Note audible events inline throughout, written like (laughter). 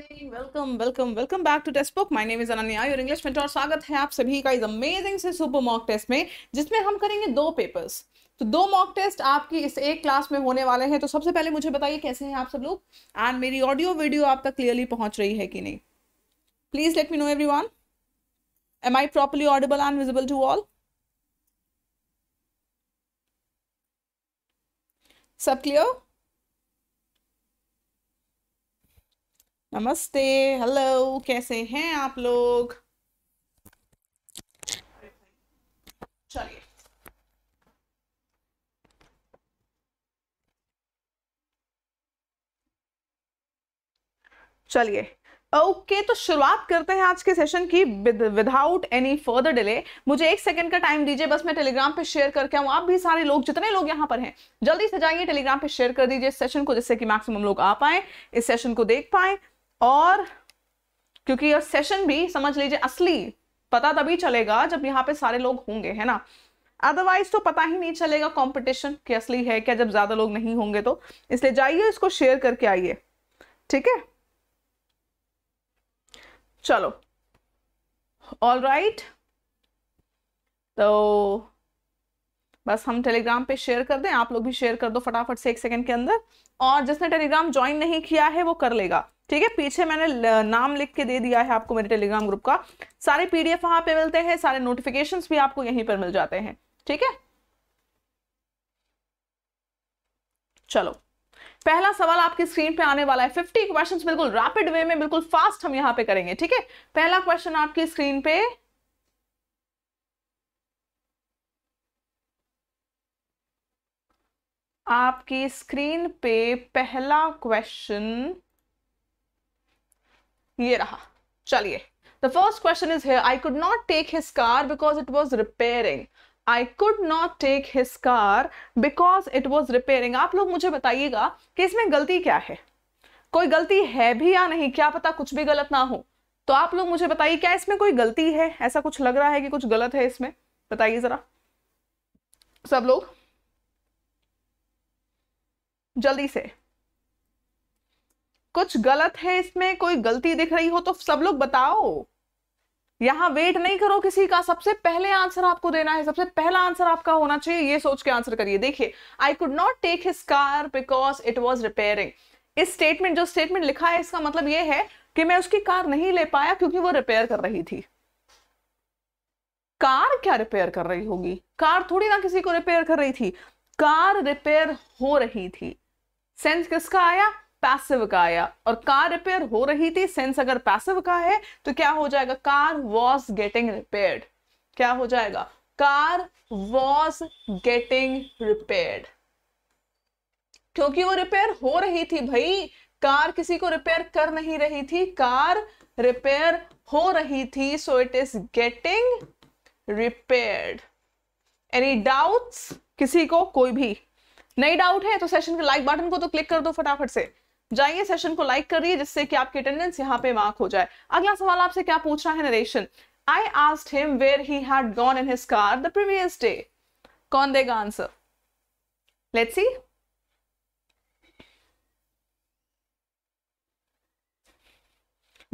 Welcome welcome welcome back to Testbook my name is Ananya your English mentor और स्वागत है आप सभी का इस अमेजिंग से सुपर मॉक टेस्ट में जिसमें हम करेंगे दो पेपर्स तो दो मॉक टेस्ट आपकी इस एक क्लास में होने वाले हैं तो सबसे पहले मुझे बताइए कैसे हैं आप सब लोग एंड मेरी ऑडियो वीडियो आप तक क्लियरली पहुंच रही है कि नहीं please let me know everyone am I properly audible and visible to all सब क्लियर नमस्ते हेलो कैसे हैं आप लोग चलिए ओके okay, तो शुरुआत करते हैं आज के सेशन की विदाउट एनी फर्दर डिले मुझे एक सेकंड का टाइम दीजिए बस मैं टेलीग्राम पे शेयर करके आऊँ आप भी सारे लोग जितने लोग यहाँ पर हैं जल्दी से जाइए टेलीग्राम पे शेयर कर दीजिए सेशन को जिससे कि मैक्सिमम लोग आ पाए इस सेशन को देख पाए और क्योंकि यह सेशन भी समझ लीजिए असली पता तभी चलेगा जब यहाँ पे सारे लोग होंगे है ना अदरवाइज तो पता ही नहीं चलेगा कंपटीशन कि असली है क्या जब ज्यादा लोग नहीं होंगे तो इसलिए जाइए इसको शेयर करके आइए ठीक है चलो ऑल राइट right. तो बस हम टेलीग्राम पे शेयर कर दें आप लोग भी शेयर कर दो फटाफट से एक सेकंड के अंदर और जिसने टेलीग्राम ज्वाइन नहीं किया है वो कर लेगा ठीक है पीछे मैंने नाम लिख के दे दिया है आपको मेरे टेलीग्राम ग्रुप का सारे पीडीएफ वहां पे मिलते हैं सारे नोटिफिकेशन भी आपको यहीं पर मिल जाते हैं ठीक है चलो पहला सवाल आपकी स्क्रीन पे आने वाला है फिफ्टी क्वेश्चंस बिल्कुल रैपिड वे में बिल्कुल फास्ट हम यहां पे करेंगे ठीक है पहला क्वेश्चन आपकी स्क्रीन पे आपकी स्क्रीन पे पहला क्वेश्चन ये रहा चलिए the first question is here I could not take his car because it was repairing I could not take his car because it was repairing. आप लोग मुझे बताइएगा कि इसमें गलती क्या है कोई गलती है भी या नहीं क्या पता कुछ भी गलत ना हो तो आप लोग मुझे बताइए क्या इसमें कोई गलती है ऐसा कुछ लग रहा है कि कुछ गलत है इसमें बताइए जरा सब लोग जल्दी से कुछ गलत है इसमें कोई गलती दिख रही हो तो सब लोग बताओ यहां वेट नहीं करो किसी का सबसे पहले आंसर आपको देना है सबसे पहला आंसर आपका होना चाहिए ये सोच के आंसर करिए देखिए I could not take his car because it was repairing इस स्टेटमेंट जो स्टेटमेंट लिखा है इसका मतलब ये है कि मैं उसकी कार नहीं ले पाया क्योंकि वो रिपेयर कर रही थी कार क्या रिपेयर कर रही होगी कार थोड़ी ना किसी को रिपेयर कर रही थी कार रिपेयर हो रही थी सेंस किसका आया पैसिव का आया और कार रिपेयर हो रही थी सेंस अगर पैसिव का है तो क्या हो जाएगा कार वॉज गेटिंग रिपेयर्ड क्या हो जाएगा कार वॉज गेटिंग रिपेयर्ड क्योंकि वो रिपेयर हो रही थी भाई कार किसी को रिपेयर कर नहीं रही थी कार रिपेयर हो रही थी so it is getting repaired any doubts किसी को कोई भी नहीं डाउट है तो सेशन के लाइक बटन को तो क्लिक कर दो फटाफट से जाइए सेशन को लाइक करिए जिससे कि आपकी अटेंडेंस यहाँ पे मार्क हो जाए अगला सवाल आपसे क्या पूछ रहा है narration I asked him where he had gone in his car the previous day कौन देगा answer let's see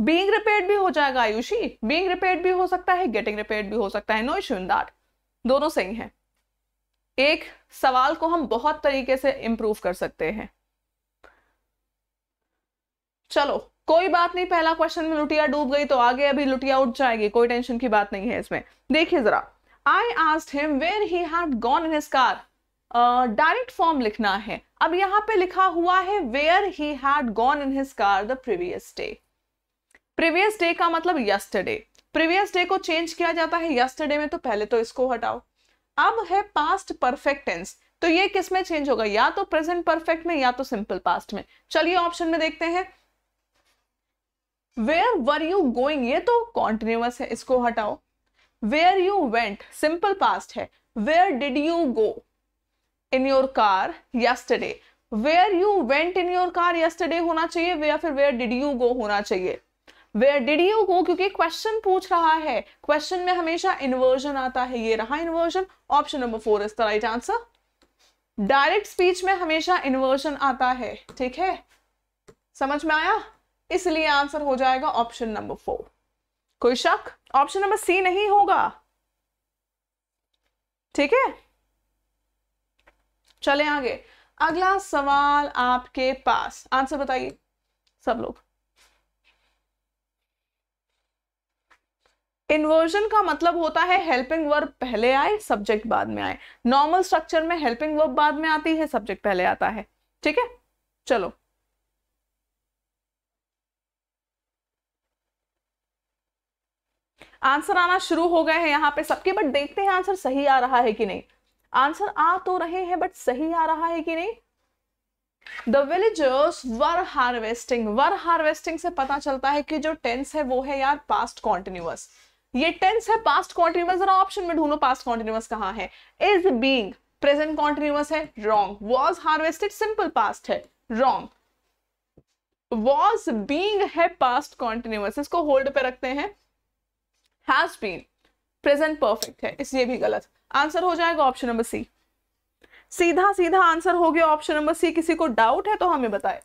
being repaired भी हो जाएगा आयुषी बींग रिपेयर्ड भी हो सकता है गेटिंग रिपेयर्ड भी हो सकता है नो इशू इन दैट दोनों सही है एक सवाल को हम बहुत तरीके से इंप्रूव कर सकते हैं चलो कोई बात नहीं पहला क्वेश्चन में लुटिया डूब गई तो आगे अभी लुटिया उठ जाएगी कोई टेंशन की बात नहीं है इसमें देखिए जरा I asked him where he had gone in his car direct form लिखना है अब यहां पे लिखा हुआ है where he had gone in his car the previous day previous day का मतलब यस्टरडे प्रीवियस डे को चेंज किया जाता है यस्टरडे में तो पहले तो इसको हटाओ अब है पास्ट परफेक्ट टेंस तो ये किस में चेंज होगा या तो प्रेजेंट परफेक्ट में या तो सिंपल पास्ट में चलिए ऑप्शन में देखते हैं वेयर वर यू गोइंग ये तो कॉन्टिन्यूस है इसको हटाओ where you went simple past है where did you go in your car yesterday where you went in your car yesterday होना चाहिए या फिर वेयर डिड यू गो होना चाहिए वेयर डिड यू गो क्योंकि क्वेश्चन पूछ रहा है क्वेश्चन में हमेशा इन्वर्जन आता है ये रहा inversion option number four is the right answer direct speech में हमेशा इन्वर्जन आता है ठीक है समझ में आया इसलिए आंसर हो जाएगा ऑप्शन नंबर फोर कोई शक ऑप्शन नंबर सी नहीं होगा ठीक है चले आगे अगला सवाल आपके पास आंसर बताइए सब लोग इन्वर्जन का मतलब होता है हेल्पिंग वर्ब पहले आए सब्जेक्ट बाद में आए नॉर्मल स्ट्रक्चर में हेल्पिंग वर्ब बाद में आती है सब्जेक्ट पहले आता है ठीक है चलो आंसर आना शुरू हो गए हैं यहाँ पे सबके बट देखते हैं आंसर सही आ रहा है कि नहीं आंसर आ तो रहे हैं बट सही आ रहा है कि नहीं the villagers were harvesting were harvesting से पता चलता है कि जो टेंस है वो है यार पास्ट कॉन्टिन्यूस ये टेंस है पास्ट कॉन्टिन्यूअस जरा ऑप्शन में ढूंढो पास्ट कॉन्टिन्यूअस कहाँ है इज बींग प्रेजेंट कॉन्टिन्यूअस है wrong was harvested simple past है रॉन्ग वॉज बींग है पास्ट कॉन्टिन्यूस इसको होल्ड पे रखते हैं हैज बीन प्रेजेंट परफेक्ट है इसलिए भी गलत आंसर हो जाएगा ऑप्शन नंबर सी सीधा सीधा आंसर हो गया ऑप्शन नंबर सी किसी को डाउट है तो हमें बताए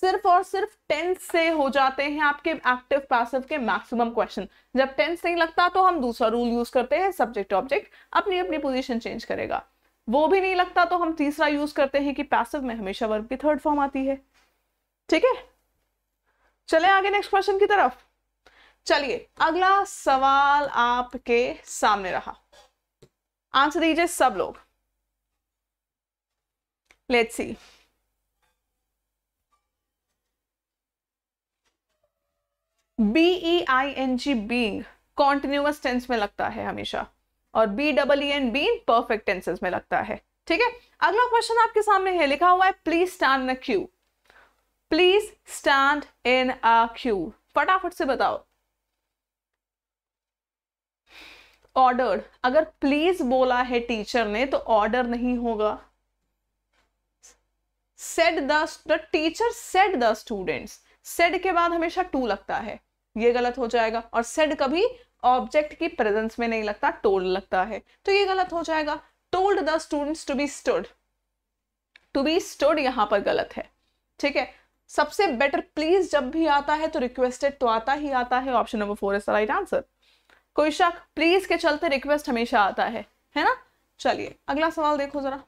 सिर्फ और सिर्फ टेंस से हो जाते हैं आपके एक्टिव पैसिव के मैक्सिमम क्वेश्चन जब टेंस नहीं लगता तो हम दूसरा रूल यूज करते हैं सब्जेक्ट ऑब्जेक्ट अपनी अपनी पोजीशन चेंज करेगा वो भी नहीं लगता तो हम तीसरा यूज करते हैं कि पैसिव में हमेशा वर्ब की थर्ड फॉर्म आती है ठीक है चले आगे नेक्स्ट क्वेश्चन की तरफ चलिए अगला सवाल आपके सामने रहा आंसर दीजिए सब लोग let's see B E I N G being continuous tense में लगता है हमेशा और B double E N been perfect tenses में लगता है ठीक है अगला क्वेश्चन आपके सामने है लिखा हुआ है please stand in a queue please stand in a queue फटाफट से बताओ ऑर्डर अगर प्लीज बोला है टीचर ने तो ऑर्डर नहीं होगा said the teacher said the students said के बाद हमेशा टू लगता है ये गलत हो जाएगा और सेड कभी ऑब्जेक्ट की प्रेजेंस में नहीं लगता टोल्ड लगता है तो ये गलत हो जाएगा told the students to be stood to be stood यहां पर गलत है ठीक है सबसे बेटर प्लीज जब भी आता है तो रिक्वेस्टेड तो आता ही आता है option number four is the right answer कोई शक प्लीज के चलते रिक्वेस्ट हमेशा आता है है ना चलिए अगला सवाल देखो जरा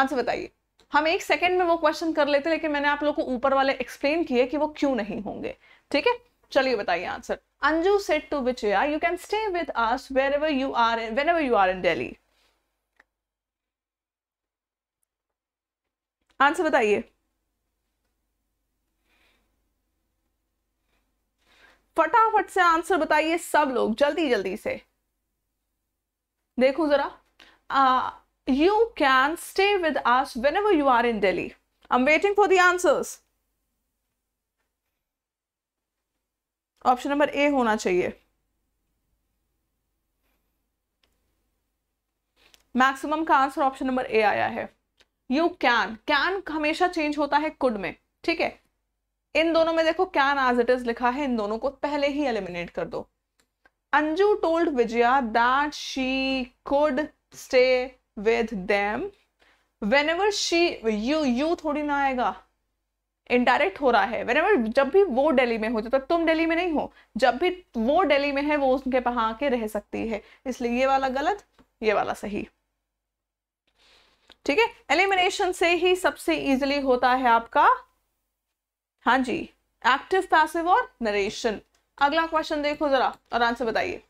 आंसर बताइए हम एक सेकंड में वो क्वेश्चन कर लेते लेकिन मैंने आप लोग को ऊपर वाले एक्सप्लेन किए कि वो क्यों नहीं होंगे ठीक है चलिए बताइए answer to which you can stay with us wherever you are in wherever you are in Delhi answer बताइए फटाफट से आंसर बताइए सब लोग जल्दी जल्दी से देखो जरा you can stay with us whenever you are in Delhi I am waiting for the answers option number A होना चाहिए मैक्सिमम का आंसर ऑप्शन नंबर ए आया है यू कैन कैन हमेशा चेंज होता है कुड में ठीक है इन दोनों में देखो कैन एज इट इज लिखा है इन दोनों को पहले ही एलिमिनेट कर दो Anju told Vijaya that she could stay with them whenever she you you थोड़ी ना आएगा इनडायरेक्ट हो रहा है वेन जब भी वो दिल्ली में हो जाता तो तुम दिल्ली में नहीं हो जब भी वो दिल्ली में है वो उनके पहा के रह सकती है इसलिए ये वाला गलत ये वाला सही ठीक है एलिमिनेशन से ही सबसे इजिली होता है आपका हाँ जी एक्टिव पैसिव और नरेशन अगला क्वेश्चन देखो जरा और आंसर बताइए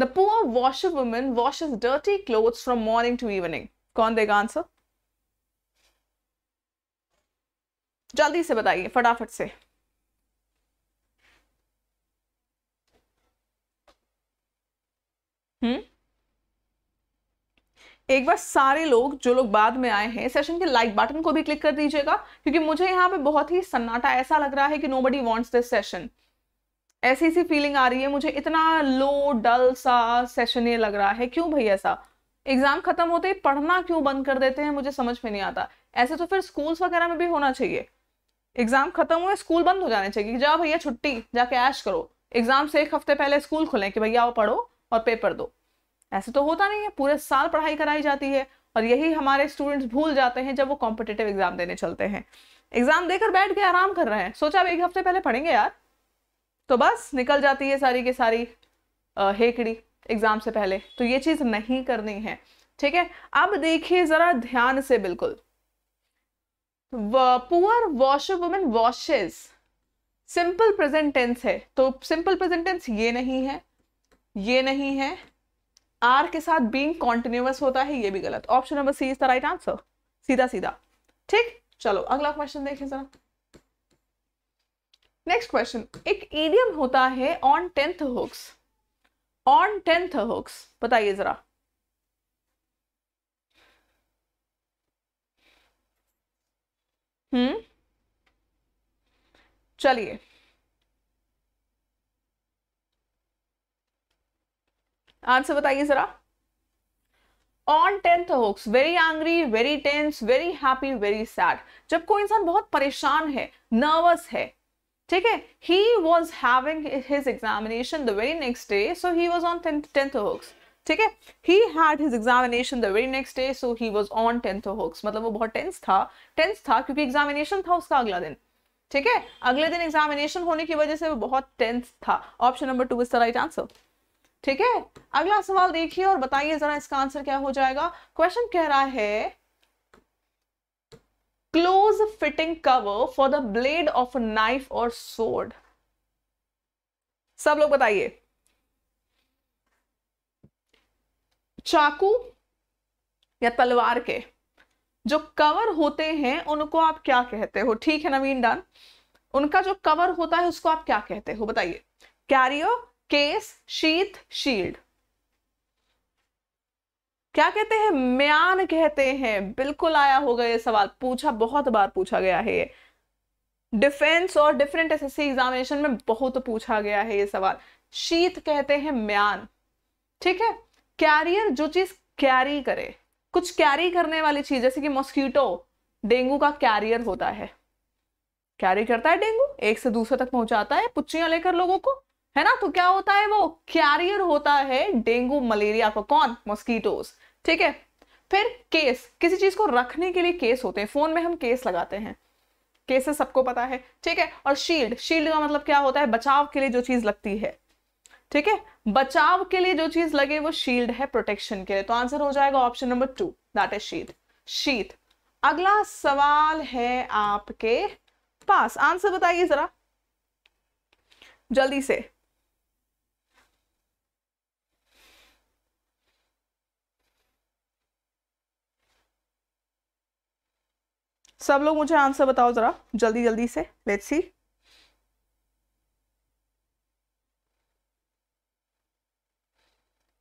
the poor washer women wash is dirty cloth from morning to evening कौन देगा आंसर जल्दी से बताइए फटाफट से हम्म एक बार सारे लोग जो लोग बाद में आए हैं सेशन के लाइक बटन को भी क्लिक कर दीजिएगा क्योंकि मुझे यहाँ पे बहुत ही सन्नाटा ऐसा लग रहा है कि nobody wants this session ऐसी ऐसी फीलिंग आ रही है मुझे इतना लो डल सा सेशन ये लग रहा है क्यों भाई ऐसा एग्जाम खत्म होते ही पढ़ना क्यों बंद कर देते हैं मुझे समझ में नहीं आता ऐसे तो फिर स्कूल्स वगैरह में भी होना चाहिए एग्जाम खत्म हुए स्कूल बंद हो जाने चाहिए जाओ भैया छुट्टी जाके ऐश करो एग्जाम से एक हफ्ते पहले स्कूल खुले कि भैया वो पढ़ो और पेपर दो ऐसे तो होता नहीं है पूरे साल पढ़ाई कराई जाती है और यही हमारे स्टूडेंट्स भूल जाते हैं जब वो कॉम्पिटेटिव एग्जाम देने चलते हैं एग्जाम देकर बैठ के आराम कर रहे हैं सोचा अब एक हफ्ते पहले पढ़ेंगे यार तो बस निकल जाती है सारी की सारी हेकड़ी एग्जाम से पहले तो ये चीज नहीं करनी है ठीक है अब देखिए जरा ध्यान से बिल्कुल poor wash women washes simple present tense है तो सिंपल प्रेजेंट टेंस ये नहीं है ये नहीं है आर के साथ बींग कॉन्टिन्यूस होता है ये भी गलत option number C is the right answer सीधा सीधा ठीक चलो अगला क्वेश्चन देखें जरा नेक्स्ट क्वेश्चन एक ईडियम होता है on tenterhooks on tenterhooks बताइए जरा हम्म चलिए आंसर बताइए जरा on tenterhooks very angry very tense very happy very sad जब कोई इंसान बहुत परेशान है नर्वस है ठीक है he was having his examination the very next day so he was on tenterhooks ठीक है he had his examination the very next day so he was on tenterhooks मतलब वो बहुत टेंस था tense था क्योंकि examination था उसका अगला दिन ठीक है अगले दिन एग्जामिनेशन होने की वजह से वो बहुत टेंस था option number two is the right answer ठीक है अगला सवाल देखिए और बताइए जरा इसका आंसर क्या हो जाएगा क्वेश्चन कह रहा है close fitting cover for the blade of knife और सोड सब लोग बताइए चाकू या तलवार के जो कवर होते हैं उनको आप क्या कहते हो ठीक है नवीन डान उनका जो कवर होता है उसको आप क्या कहते हो बताइए कैरियर केस शीत शील्ड क्या कहते हैं म्यान कहते हैं बिल्कुल आया होगा ये सवाल पूछा बहुत बार पूछा गया है ये डिफेंस और डिफरेंट एसएससी एग्जामिनेशन में बहुत पूछा गया है ये सवाल शीत कहते हैं म्यान ठीक है कैरियर जो चीज कैरी करे कुछ कैरी करने वाली चीज जैसे कि मॉस्किटो डेंगू का कैरियर होता है कैरी करता है डेंगू एक से दूसरे तक पहुंचाता है पुच्चियां लेकर लोगों को है ना तो क्या होता है वो कैरियर होता है डेंगू मलेरिया को तो कौन मॉस्किटोज ठीक है फिर केस किसी चीज को रखने के लिए केस होते हैं फोन में हम केस लगाते हैं केसेस सबको पता है ठीक है और शील्ड शील्ड का मतलब क्या होता है बचाव के लिए जो चीज लगती है ठीक है बचाव के लिए जो चीज लगे वो शील्ड है प्रोटेक्शन के लिए तो आंसर हो जाएगा option number two that is sheath sheath अगला सवाल है आपके पास आंसर बताइए जरा जल्दी से सब लोग मुझे आंसर बताओ ज़रा जल्दी जल्दी से let's see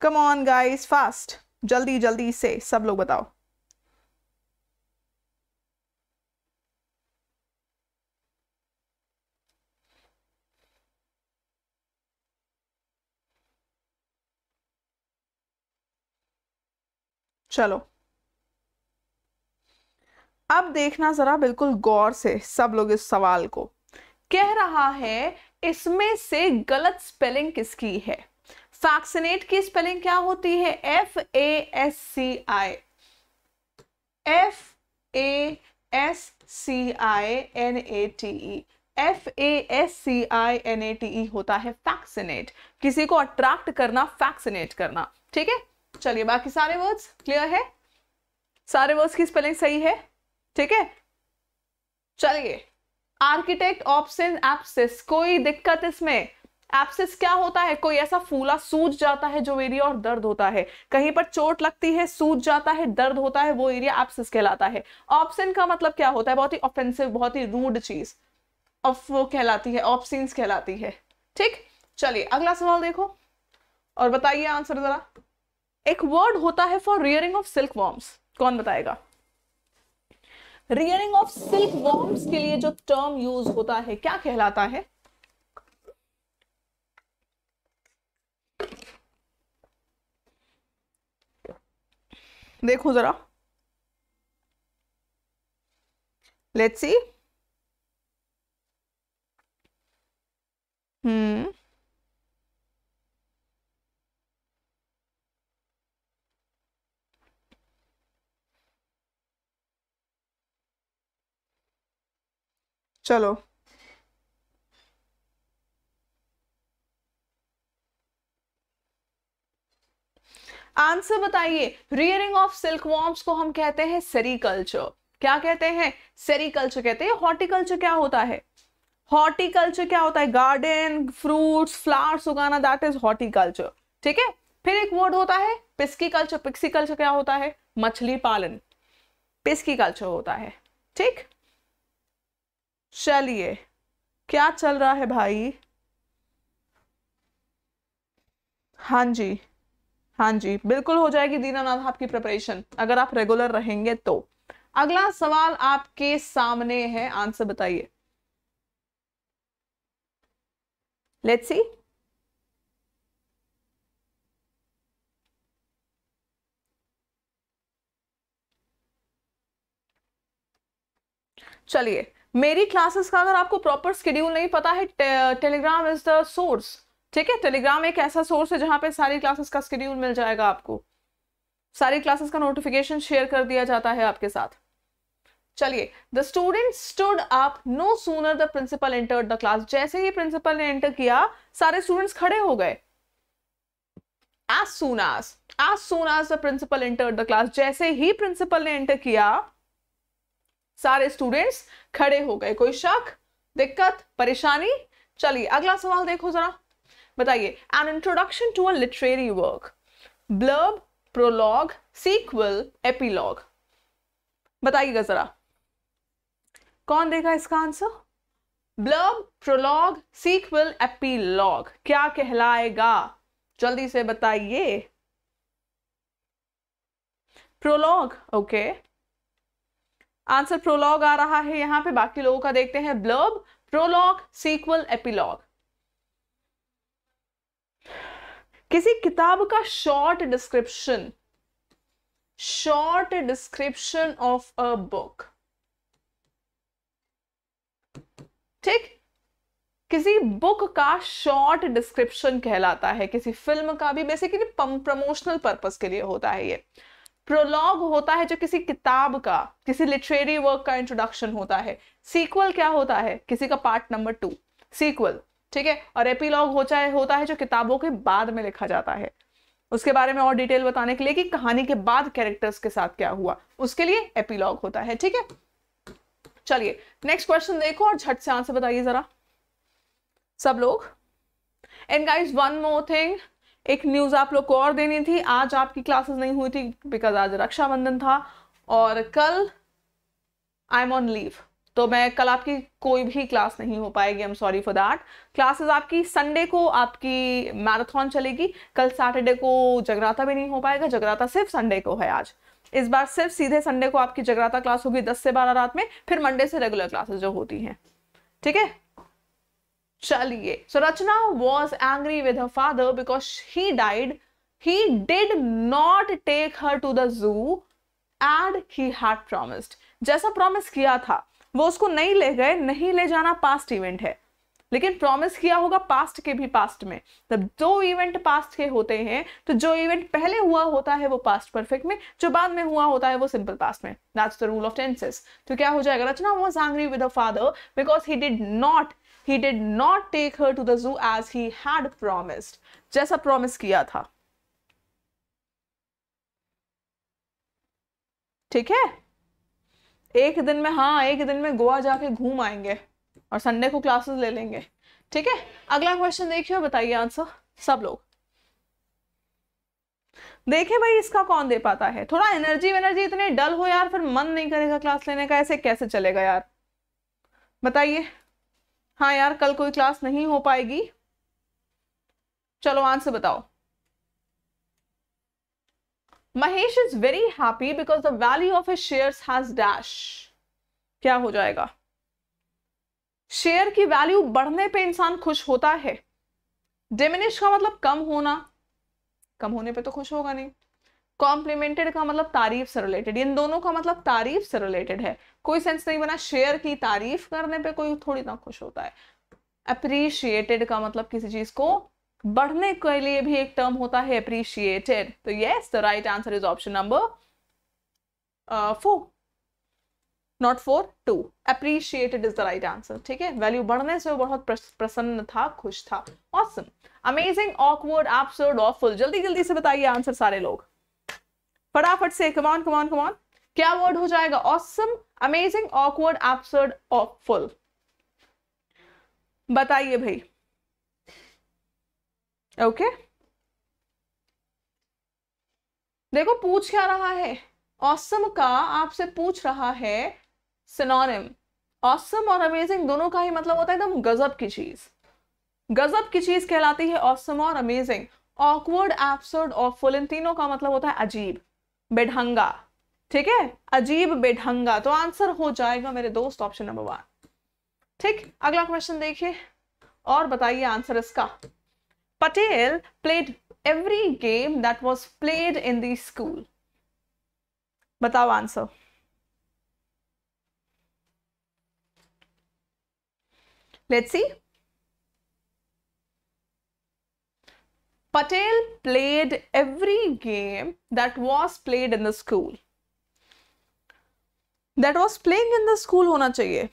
come on guys fast जल्दी जल्दी से सब लोग बताओ चलो अब देखना जरा बिल्कुल गौर से सब लोग इस सवाल को कह रहा है इसमें से गलत स्पेलिंग किसकी है फैक्सिनेट की स्पेलिंग क्या होती है F A S C I F A S C I N A T E F A S C I N A T E होता है फैक्सिनेट किसी को अट्रैक्ट करना फैक्सिनेट करना ठीक है चलिए बाकी सारे वर्ड्स क्लियर है सारे वर्ड्स की स्पेलिंग सही है ठीक है चलिए आर्किटेक्ट ऑप्शन एप्सिस कोई दिक्कत इसमें एप्सिस क्या होता है कोई ऐसा फूला सूज जाता है जो एरिया और दर्द होता है कहीं पर चोट लगती है सूज जाता है दर्द होता है वो एरिया एप्सिस कहलाता है ऑप्शन का मतलब क्या होता है बहुत ही ऑफेंसिव बहुत ही रूड चीज ऑफ वो कहलाती है ऑप्शन कहलाती है ठीक चलिए अगला सवाल देखो और बताइए आंसर जरा एक वर्ड होता है for rearing of silkworms कौन बताएगा रियरिंग ऑफ सिल्क वॉर्म्स के लिए जो टर्म यूज होता है क्या कहलाता है देखो जरा लेट्स सी हम्म चलो आंसर बताइए रियरिंग ऑफ सिल्क वॉर्म्स को हम कहते हैं सेरिकल्चर क्या कहते हैं सेरिकल्चर कहते हैं हॉर्टिकल्चर क्या होता है हॉर्टिकल्चर क्या होता है गार्डन फ्रूट्स फ्लावर्स उगाना दैट इज हॉर्टिकल्चर ठीक है फिर एक वर्ड होता है पिस्की कल्चर पिक्सी कल्चर क्या होता है मछली पालन पिस्की कल्चर होता है ठीक चलिए क्या चल रहा है भाई हाँ जी हाँ जी बिल्कुल हो जाएगी दीनानाथ आपकी प्रिपरेशन अगर आप रेगुलर रहेंगे तो अगला सवाल आपके सामने है आंसर बताइए लेट्स सी चलिए मेरी क्लासेस का अगर आपको प्रॉपर स्केड्यूल नहीं पता है टेलीग्राम इज द सोर्स ठीक है टेलीग्राम एक ऐसा सोर्स है जहां पे सारी क्लासेस का स्केड्यूल मिल जाएगा आपको सारी क्लासेस का नोटिफिकेशन शेयर कर दिया जाता है आपके साथ चलिए the student stood up no sooner the principal enter the class जैसे ही प्रिंसिपल ने एंटर किया सारे स्टूडेंट्स खड़े हो गए as soon as as soon as the principal enter the class जैसे ही प्रिंसिपल ने एंटर किया सारे स्टूडेंट्स खड़े हो गए कोई शक दिक्कत परेशानी चलिए अगला सवाल देखो जरा बताइए an introduction to a literary work blurb prologue sequel epilogue बताइएगा जरा कौन देगा इसका answer blurb prologue sequel epilogue क्या कहलाएगा जल्दी से बताइए prologue okay okay. Answer prologue आ रहा है यहां पे बाकी लोगों का देखते हैं ब्लर्ब प्रोलॉग सीक्वल एपिलॉग किसी किताब का short description short description of a book ठीक किसी बुक का शॉर्ट डिस्क्रिप्शन कहलाता है किसी फिल्म का भी बेसिकली प्रमोशनल पर्पस के लिए होता है ये प्रोलॉग होता है जो किसी किताब का किसी लिटरेरी वर्क का इंट्रोडक्शन होता है सीक्वल क्या होता है किसी का पार्ट नंबर टू सीक्वल ठीक है और एपीलॉग हो चाहे होता है जो किताबों के बाद में लिखा जाता है उसके बारे में और डिटेल बताने के लिए कि कहानी के बाद कैरेक्टर्स के साथ क्या हुआ उसके लिए एपीलॉग होता है ठीक है चलिए नेक्स्ट क्वेश्चन देखो और झट से आंसर बताइए जरा सब लोग and guys one more thing एक न्यूज़ आप लोग को और देनी थी आज आपकी क्लासेस नहीं हुई थी बिकॉज आज रक्षाबंधन था और कल आई एम ऑन लीव तो मैं कल आपकी कोई भी क्लास नहीं हो पाएगी I am sorry for that classes आपकी संडे को आपकी मैराथन चलेगी कल सैटरडे को जगराता भी नहीं हो पाएगा जगराता सिर्फ संडे को है आज इस बार सिर्फ सीधे संडे को आपकी जगराता क्लास होगी दस से बारह रात में फिर मंडे से रेगुलर क्लासेस जो होती हैं ठीक है चलिए so Rachna was angry with her father because he died he did not take her to the zoo and he had promised जैसा प्रॉमिस किया था वो उसको नहीं ले गए नहीं ले जाना पास्ट इवेंट है लेकिन प्रॉमिस किया होगा पास्ट के भी पास्ट में जब दो इवेंट पास्ट के होते हैं तो जो इवेंट पहले हुआ होता है वो पास्ट परफेक्ट में जो बाद में हुआ होता है वो सिंपल पास्ट में that's the rule of tenses तो क्या हो जाएगा Rachna was angry with father because he did not he did not take her to the zoo as he had promised जैसा प्रोमिस किया था ठीक है एक दिन में हाँ एक दिन में गोवा जाके घूम आएंगे और संडे को क्लासेस ले लेंगे ठीक है अगला क्वेश्चन देखिए बताइए आंसर सब लोग देखें भाई इसका कौन दे पाता है थोड़ा एनर्जी वेनर्जी इतने डल हो यार फिर मन नहीं करेगा क्लास लेने का ऐसे कैसे चलेगा यार बताइए हाँ यार कल कोई क्लास नहीं हो पाएगी चलो आंसर बताओ Mahesh is very happy because the value of a share has dash क्या हो जाएगा शेयर की वैल्यू बढ़ने पे इंसान खुश होता है डिमिनिश का मतलब कम होना कम होने पे तो खुश होगा नहीं कॉम्प्लीमेंटेड का मतलब तारीफ से रिलेटेड इन दोनों का मतलब तारीफ से रिलेटेड है कोई सेंस नहीं बना शेयर की तारीफ करने पे कोई थोड़ी ना खुश होता है अप्रीशिएटेड का मतलब किसी चीज को बढ़ने के लिए भी एक टर्म होता है अप्रीशिएटेड तो yes the right answer is option number four not four two appreciated is the right answer ठीक है वैल्यू बढ़ने से वो बहुत प्रसन्न था खुश था awesome amazing awkward awful जल्दी जल्दी से बताइए आंसर सारे लोग फटाफट से कमान कमान कमान क्या वर्ड हो जाएगा awesome amazing awkward absurd awful बताइए भाई ओके okay? देखो पूछ क्या रहा है ऑसम का आपसे पूछ रहा है सिनोनिम ऑसम और अमेजिंग दोनों का ही मतलब होता है एकदम गजब की चीज गजब की चीज कहलाती है ऑसम और amazing awkward absurd awful इन तीनों का मतलब होता है अजीब बेढंगा ठीक है अजीब बेढंगा तो आंसर हो जाएगा मेरे दोस्त ऑप्शन नंबर वन ठीक अगला क्वेश्चन देखिए और बताइए आंसर इसका Patel played every game that was played in the school बताओ answer let's see Patel played every game that was played in the school. That was playing in the school होना चाहिए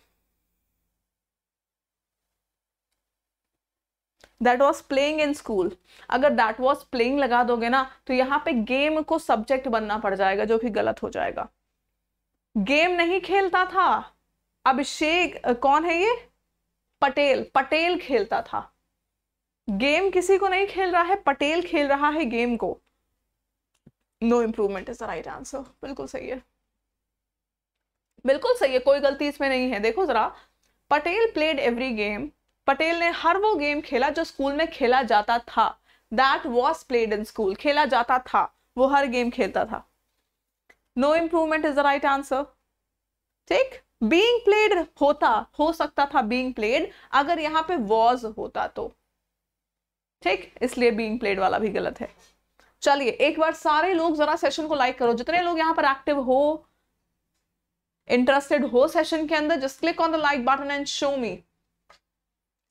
That was playing in school. अगर that was playing लगा दोगे ना तो यहाँ पे game को subject बनना पड़ जाएगा जो कि गलत हो जाएगा Game नहीं खेलता था अभिषेक कौन है ये पटेल पटेल खेलता था गेम किसी को नहीं खेल रहा है पटेल खेल रहा है गेम को no improvement is the right answer बिल्कुल सही है बिल्कुल सही है कोई गलती इसमें नहीं है देखो जरा Patel played every game Patel ने हर वो गेम खेला जो स्कूल में खेला जाता था that was played in school खेला जाता था वो हर गेम खेलता था no improvement is the right answer ठीक बींग प्लेड होता हो सकता था बींग प्लेड अगर यहाँ पे वॉज होता तो ठीक इसलिए बीइंग प्लेड वाला भी गलत है चलिए एक बार सारे लोग जरा सेशन को लाइक करो जितने लोग यहाँ पर एक्टिव हो इंटरेस्टेड हो सेशन के अंदर just click on the like button and show me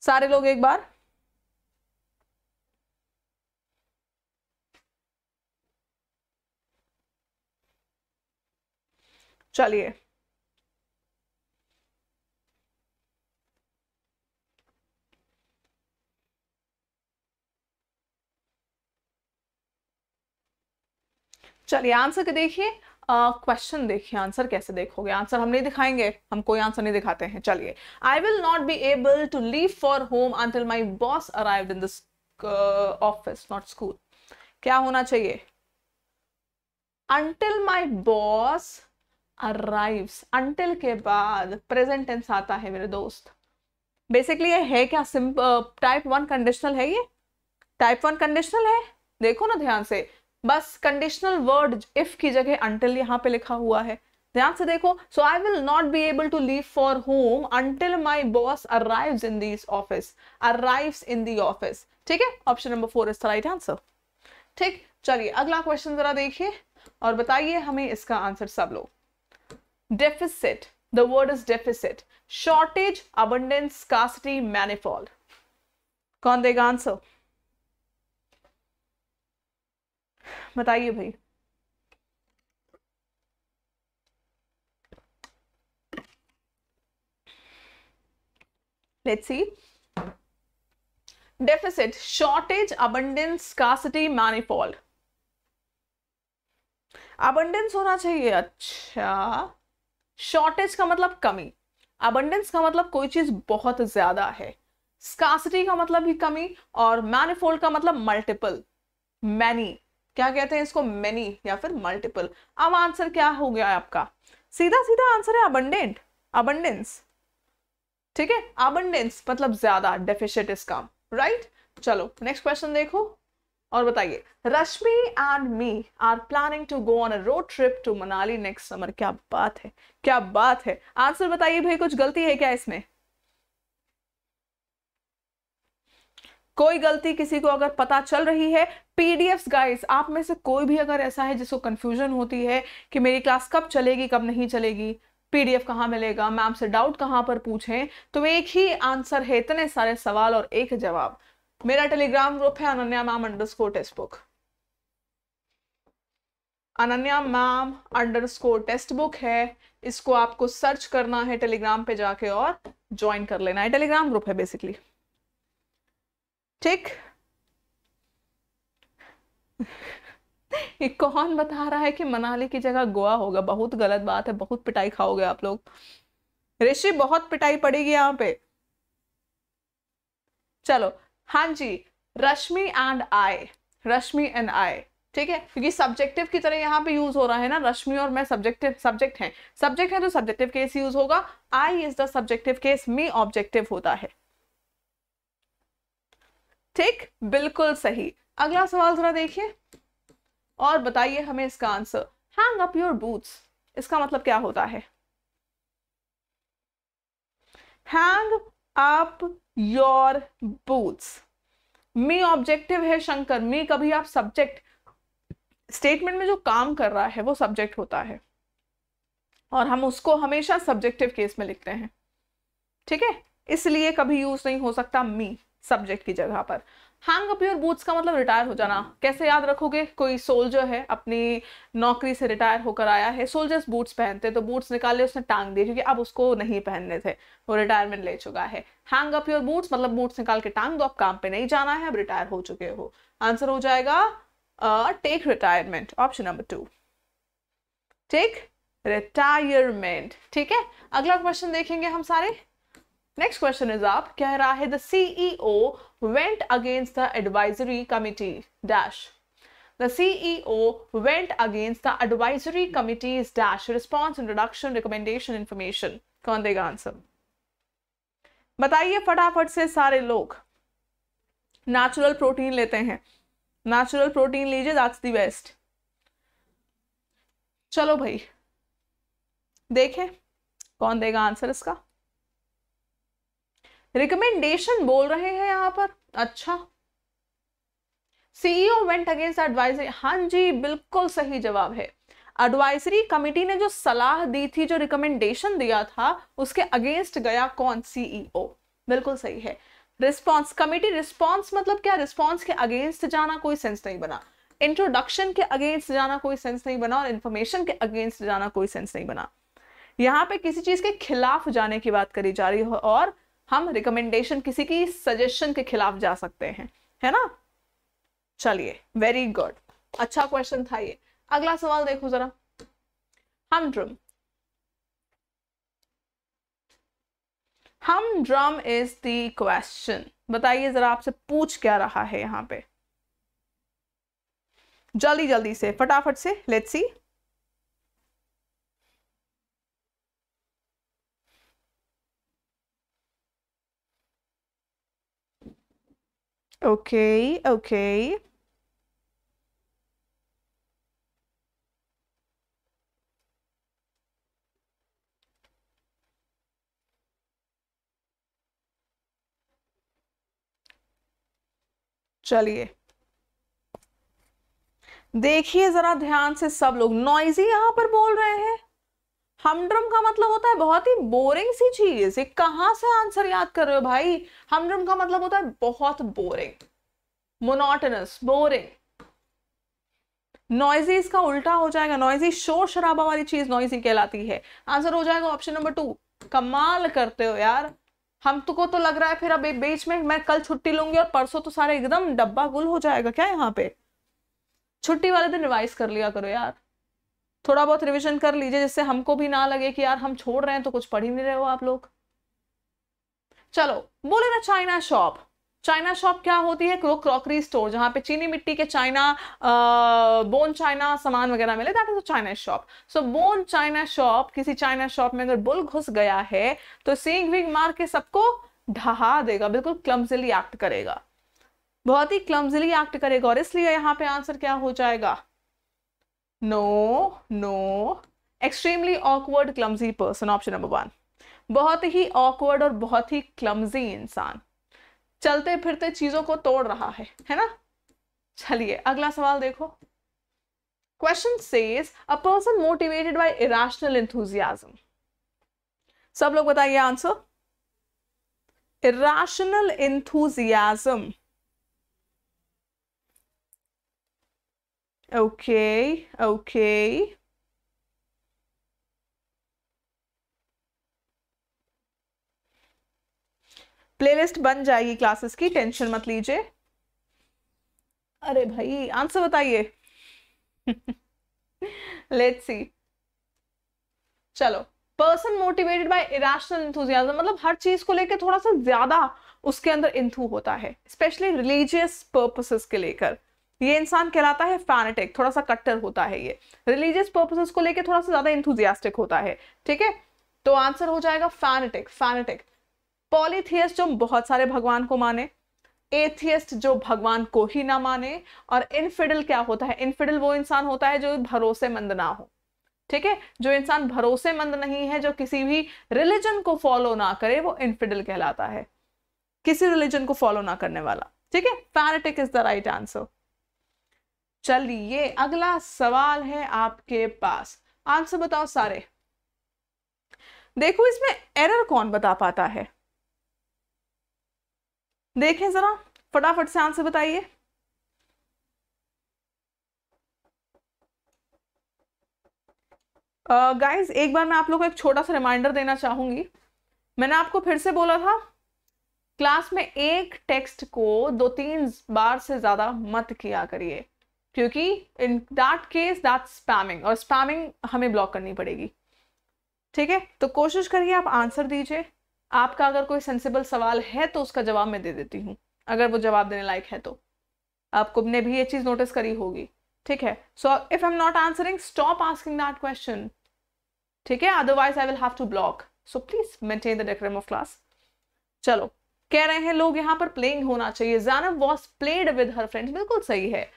सारे लोग एक बार चलिए चलिए आंसर के देखिए क्वेश्चन देखिए आंसर कैसे देखोगे आंसर हम नहीं दिखाएंगे हम कोई आंसर नहीं दिखाते हैं चलिए I will not be able to leave for home until my boss arrive in this office not school क्या होना चाहिए until my boss arrives until के बाद प्रेजेंट टेंस आता है मेरे दोस्त बेसिकली ये है क्या सिंपल टाइप वन कंडीशनल है ये टाइप वन कंडीशनल है देखो ना ध्यान से बस कंडीशनल वर्ड इफ की जगह अंटिल यहाँ पे लिखा हुआ है ध्यान से देखो so I will not be able to leave for home until my boss arrive in this office arrive in the office ठीक है option number four is the right answer ठीक चलिए अगला क्वेश्चन जरा देखिए और बताइए हमें इसका आंसर सब लोग deficit the word is deficit shortage abundance scarcity manifold कौन देगा आंसर बताइए भाई let's see deficit shortage abundance scarcity manifold abundance होना चाहिए अच्छा शॉर्टेज का मतलब कमी अबंडेंस का मतलब कोई चीज बहुत ज्यादा है स्कासिटी का मतलब भी कमी और मैनिफोल्ड का मतलब मल्टीपल मैनी क्या कहते हैं इसको मेनी या फिर मल्टीपल अब आंसर क्या हो गया आपका सीधा सीधा आंसर है अबंडेंट अबंडेंस ठीक है अबंडेंस मतलब ज्यादा डेफिशिट इसका राइट चलो नेक्स्ट क्वेश्चन देखो और बताइए Rashmi and me are planning to go on a road trip to Manali next summer क्या बात है क्या बात है आंसर बताइए भाई कुछ गलती है क्या इसमें कोई गलती किसी को अगर पता चल रही है पीडीएफ्स गाइस आप में से कोई भी अगर ऐसा है जिसको कंफ्यूजन होती है कि मेरी क्लास कब चलेगी कब नहीं चलेगी पीडीएफ कहाँ मिलेगा मैम से डाउट कहाँ पर पूछें तो एक ही आंसर है इतने सारे सवाल और एक जवाब मेरा टेलीग्राम ग्रुप है Ananya ma'am underscore text textbook Ananya ma'am underscore text textbook है इसको आपको सर्च करना है टेलीग्राम पे जाके और ज्वाइन कर लेना है टेलीग्राम ग्रुप है बेसिकली ठीक ये (laughs) कौन बता रहा है कि मनाली की जगह गोवा होगा बहुत गलत बात है बहुत पिटाई खाओगे आप लोग ऋषि बहुत पिटाई पड़ेगी यहाँ पे चलो हाँ जी रश्मि एंड आय रश्मि एंड आय ठीक है क्योंकि सब्जेक्टिव की तरह यहाँ पे यूज हो रहा है ना रश्मि और मैं सब्जेक्टिव सब्जेक्ट है सब्जेक्ट है तो सब्जेक्टिव केस यूज होगा I is the subjective case me objective होता है ठीक बिल्कुल सही अगला सवाल जरा देखिए और बताइए हमें इसका answer hang up your boots इसका मतलब क्या होता है हैंग अप योर बूट्स मी ऑब्जेक्टिव है शंकर मी कभी आप सब्जेक्ट स्टेटमेंट में जो काम कर रहा है वो सब्जेक्ट होता है और हम उसको हमेशा सब्जेक्टिव केस में लिखते हैं ठीक है इसलिए कभी यूज नहीं हो सकता मी सब्जेक्ट की जगह पर हैंग अप योर बूट्स का मतलब रिटायर हो जाना कैसे याद रखोगे कोई सोल्जर है अपनी नौकरी से रिटायर होकर आया है सोल्जर्स बूट्स पहनते हैं तो बूट्स निकाले उसने टांग दिए क्योंकि अब उसको नहीं पहनने थे वो रिटायरमेंट ले चुका है हैंग अप योर बूट्स मतलब बूट्स निकाल के टांग दो अब काम पे नहीं जाना है अब रिटायर हो चुके हो आंसर हो जाएगा take retirement option number two take retirement ठीक है अगला क्वेश्चन देखेंगे हम सारे Next question is up. कह रहा है the CEO went against the advisory committee dash. The CEO went against the advisory committee's dash response, introduction, recommendation, information. कौन देगा आंसर बताइए फटाफट से सारे लोग natural protein लेते हैं natural protein लीजिए that's the best चलो भाई देखें कौन देगा आंसर इसका रिकमेंडेशन बोल रहे हैं यहाँ पर अच्छा सीईओ वेंट अगेंस्ट एडवाइजरी हाँ जी बिल्कुल सही जवाब है एडवाइजरी कमेटी ने जो सलाह दी थी जो रिकमेंडेशन दिया था उसके अगेंस्ट गया कौन सीईओ e बिल्कुल सही है रिस्पॉन्स कमेटी रिस्पॉन्स मतलब क्या रिस्पॉन्स के अगेंस्ट जाना कोई सेंस नहीं बना इंट्रोडक्शन के अगेंस्ट जाना कोई सेंस नहीं बना और इन्फॉर्मेशन के अगेंस्ट जाना कोई सेंस नहीं बना यहाँ पे किसी चीज के खिलाफ जाने की बात करी जा रही है और हम रिकमेंडेशन किसी की सजेशन के खिलाफ जा सकते हैं है ना चलिए वेरी गुड अच्छा क्वेश्चन था ये अगला सवाल देखो जरा हम ड्रम हम ड्रम इज द क्वेश्चन बताइए जरा आपसे पूछ क्या रहा है यहां पे जल्दी जल्दी से फटाफट से लेट्स सी Okay, okay. चलिए देखिए जरा ध्यान से सब लोग नॉइजी यहां पर बोल रहे हैं हमड्रम का मतलब होता है बहुत ही बोरिंग सी चीज ये कहां से आंसर याद कर रहे हो भाई हमड्रम का मतलब होता है बहुत बोरिंग मोनोटनस बोरिंग नॉइजी इसका उल्टा हो जाएगा नॉइजी शोर शराबा वाली चीज नॉइजी कहलाती है आंसर हो जाएगा ऑप्शन नंबर टू कमाल करते हो यार हम तो को तो लग रहा है फिर अब बीच में मैं कल छुट्टी लूंगी और परसों तो सारे एकदम डब्बा गुल हो जाएगा क्या यहाँ पे छुट्टी वाले दिन रिवाइज कर लिया करो यार थोड़ा बहुत रिविजन कर लीजिए जिससे हमको भी ना लगे कि यार हम छोड़ रहे हैं तो कुछ पढ़ ही नहीं रहे हो आप लोग चलो बोले ना चाइना शॉप चाइना शॉप क्या होती है क्रो क्रॉकरी स्टोर जहां पे चीनी मिट्टी के चाइना बोन चाइना सामान वगैरह मिले that is a china shop so bone china shop किसी चाइना शॉप में अगर बुल घुस गया है तो सींग विंग मार के सबको ढहा देगा बिल्कुल क्लम्सिली एक्ट करेगा बहुत ही क्लम्सिली एक्ट करेगा और इसलिए यहाँ पे आंसर क्या हो जाएगा no no extremely awkward clumsy person option number one बहुत ही ऑकवर्ड और बहुत ही क्लम्जी इंसान चलते फिरते चीजों को तोड़ रहा है है ना चलिए अगला सवाल देखो question says a person motivated by irrational enthusiasm सब लोग बताइए answer irrational enthusiasm Okay, okay. Playlist बन जाएगी क्लासेस की टेंशन मत लीजिए अरे भाई आंसर बताइए लेट्स (laughs) सी चलो person motivated by irrational enthusiasm मतलब हर चीज को लेकर थोड़ा सा ज्यादा उसके अंदर इंथू होता है स्पेशली रिलीजियस पर्पसेस के लेकर ये इंसान कहलाता है फैनेटिक थोड़ा सा कट्टर होता है ये रिलीजियस पर्पसेस को लेके थोड़ा सा ज्यादा इंथुजियास्टिक होता है ठीक है तो आंसर हो जाएगा फैनेटिक फैनेटिक पॉलीथियस जो बहुत सारे भगवान को माने एथियस्ट जो भगवान को ही ना माने और इनफिडल क्या होता है इनफिडल वो इंसान होता है जो भरोसेमंद ना हो ठीक है जो इंसान भरोसेमंद नहीं है जो किसी भी रिलीजन को फॉलो ना करे वो इनफिडल कहलाता है किसी रिलीजन को फॉलो ना करने वाला ठीक है fanatic is the right answer चलिए अगला सवाल है आपके पास आंसर बताओ सारे देखो इसमें एरर कौन बता पाता है देखें जरा फटाफट से आंसर बताइए गाइस uh, एक बार मैं आप लोग को एक छोटा सा रिमाइंडर देना चाहूंगी मैंने आपको फिर से बोला था क्लास में एक टेक्स्ट को दो तीन बार से ज्यादा मत किया करिए क्योंकि in that case that spamming और स्पैमिंग हमें ब्लॉक करनी पड़ेगी ठीक है तो कोशिश करिए आप आंसर दीजिए आपका अगर कोई सेंसिबल सवाल है तो उसका जवाब मैं दे देती हूँ अगर वो जवाब देने लायक है तो आपको ने भी ये चीज़ नोटिस करी होगी ठीक है so if I am not answering stop asking that question ठीक है otherwise I will have to block so please maintain the decorum of class चलो कह रहे हैं लोग यहाँ पर प्लेइंग होना चाहिए जानव was played with her friends बिल्कुल सही है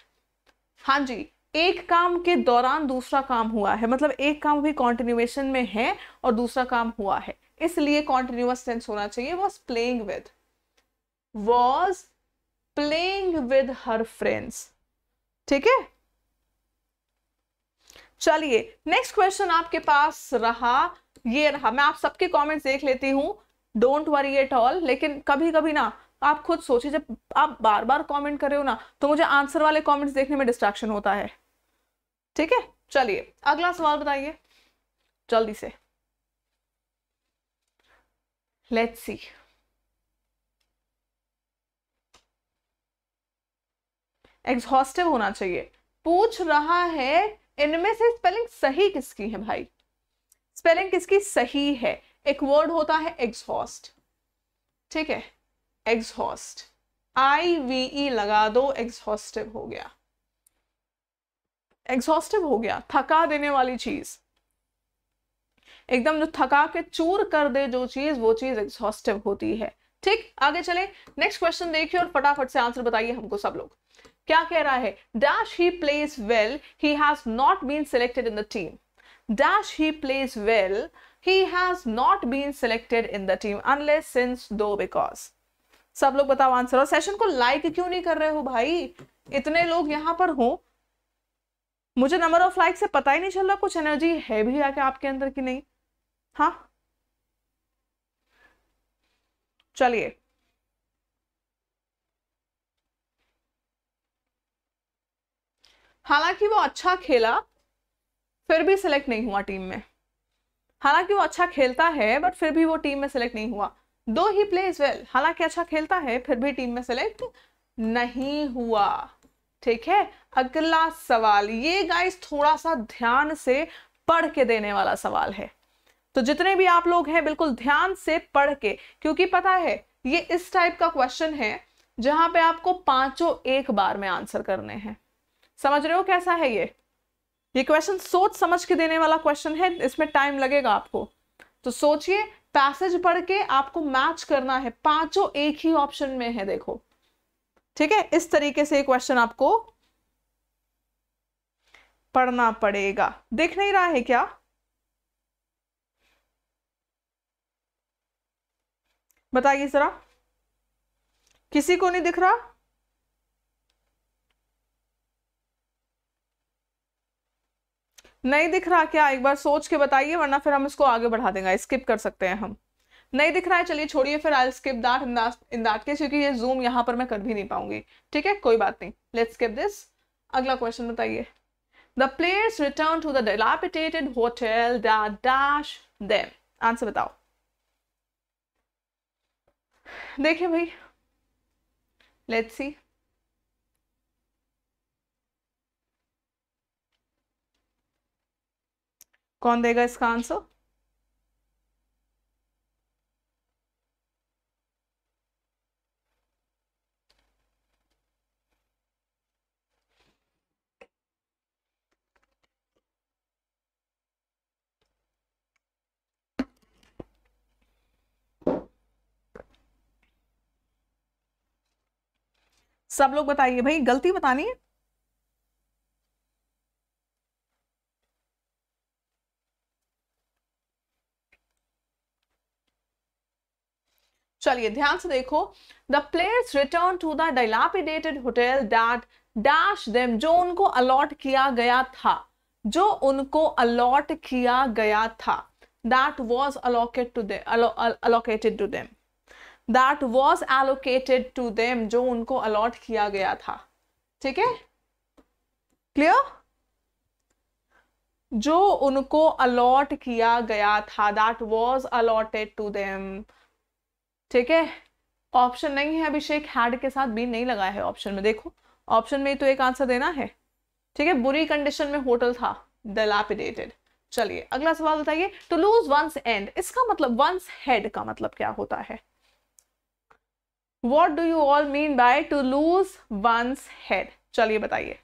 हाँ जी एक काम के दौरान दूसरा काम हुआ है मतलब एक काम भी कॉन्टिन्यूएशन में है और दूसरा काम हुआ है इसलिए कॉन्टिन्यूअस टेंस होना चाहिए was playing with was playing with her friends ठीक है चलिए नेक्स्ट क्वेश्चन आपके पास रहा ये रहा मैं आप सबके कमेंट्स देख लेती हूँ डोंट वरी एट ऑल लेकिन कभी कभी ना आप खुद सोचिए जब आप बार बार कमेंट कर रहे हो ना तो मुझे आंसर वाले कमेंट्स देखने में डिस्ट्रैक्शन होता है ठीक है चलिए अगला सवाल बताइए जल्दी से लेट्स सी एग्जॉस्टिव होना चाहिए पूछ रहा है इनमें से स्पेलिंग सही किसकी है भाई स्पेलिंग किसकी सही है एक वर्ड होता है एग्जॉस्ट ठीक है एग्जॉस्ट आई वी ई लगा दो एग्जॉस्टिव हो गया एग्जॉस्टिव हो गया थका देने वाली चीज एकदम जो थका के चूर कर दे जो चीज वो चीज एग्जॉस्टिव होती है ठीक आगे चले नेक्स्ट क्वेश्चन देखिए और फटाफट से आंसर बताइए हमको सब लोग क्या कह रहा है dash he plays well he has not been selected in the team dash he plays well he has not been selected in the team unless since though because सब लोग बताओ आंसर और सेशन को लाइक क्यों नहीं कर रहे हो भाई इतने लोग यहाँ पर हो मुझे नंबर ऑफ लाइक से पता ही नहीं चल रहा कुछ एनर्जी है भी आके आपके अंदर की नहीं हाँ चलिए हालांकि वो अच्छा खेला फिर भी सिलेक्ट नहीं हुआ टीम में हालांकि वो अच्छा खेलता है बट फिर भी वो टीम में सिलेक्ट नहीं हुआ दो ही प्लेज वेल हालांकि अच्छा खेलता है फिर भी टीम में सेलेक्ट नहीं हुआ ठीक है अगला सवाल ये गाइस थोड़ा सा ध्यान से पढ़ के देने वाला सवाल है तो जितने भी आप लोग हैं बिल्कुल ध्यान से पढ़ के क्योंकि पता है ये इस टाइप का क्वेश्चन है जहां पे आपको पांचों एक बार में आंसर करने हैं समझ रहे हो कैसा है ये ये क्वेश्चन सोच समझ के देने वाला क्वेश्चन है इसमें टाइम लगेगा आपको तो सोचिए पैसेज पढ़ के आपको मैच करना है पांचों एक ही ऑप्शन में है देखो ठीक है इस तरीके से क्वेश्चन आपको पढ़ना पड़ेगा देख नहीं रहा है क्या बताइए जरा किसी को नहीं दिख रहा नहीं दिख रहा क्या एक बार सोच के बताइए वरना फिर हम इसको आगे बढ़ा देंगे स्किप कर सकते हैं हम नहीं दिख रहा है चलिए छोड़िए फिर I skip that in in that case क्योंकि ये जूम यहाँ पर मैं कर भी नहीं पाऊंगी ठीक है कोई बात नहीं लेट्स स्किप दिस अगला क्वेश्चन बताइए the players return to the dilapidated hotel dash them answer बताओ देखिए भाई लेट्स सी कौन देगा इसका आंसर सब लोग बताइए भाई गलती बतानी है चलिए ध्यान से देखो the players return to the dilapidated hotel that dash them जो उनको अलॉट किया गया था जो उनको अलॉट किया गया था that was allocate to they allocated to them that was allocated to them जो उनको अलॉट किया गया था ठीक है क्लियर जो उनको अलॉट किया गया था that was allotted to them ठीक है ऑप्शन नहीं है अभिषेक हैड के साथ बी नहीं लगाया है ऑप्शन में देखो ऑप्शन में तो एक आंसर देना है ठीक है बुरी कंडीशन में होटल था डेलापिडेटेड चलिए अगला सवाल बताइए टू लूज वंस एंड इसका मतलब वंस हेड का मतलब क्या होता है what do you all mean by to lose one's head चलिए बताइए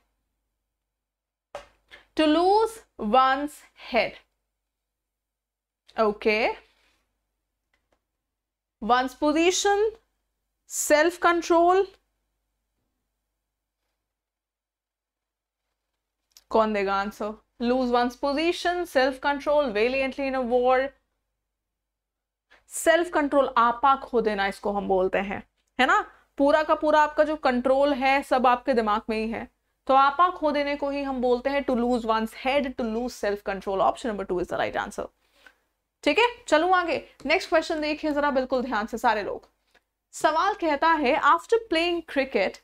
to lose one's head okay one's position self control कौन देगा answer lose one's position self control valiantly in a war self control आपा खो देना इसको हम बोलते हैं है ना पूरा का पूरा आपका जो कंट्रोल है सब आपके दिमाग में ही है तो आपा खो देने को ही हम बोलते हैं to lose one's head to lose self control option number two is the right answer ठीक है चलू आगे नेक्स्ट क्वेश्चन देखिए जरा बिल्कुल ध्यान से सारे लोग सवाल कहता है after playing cricket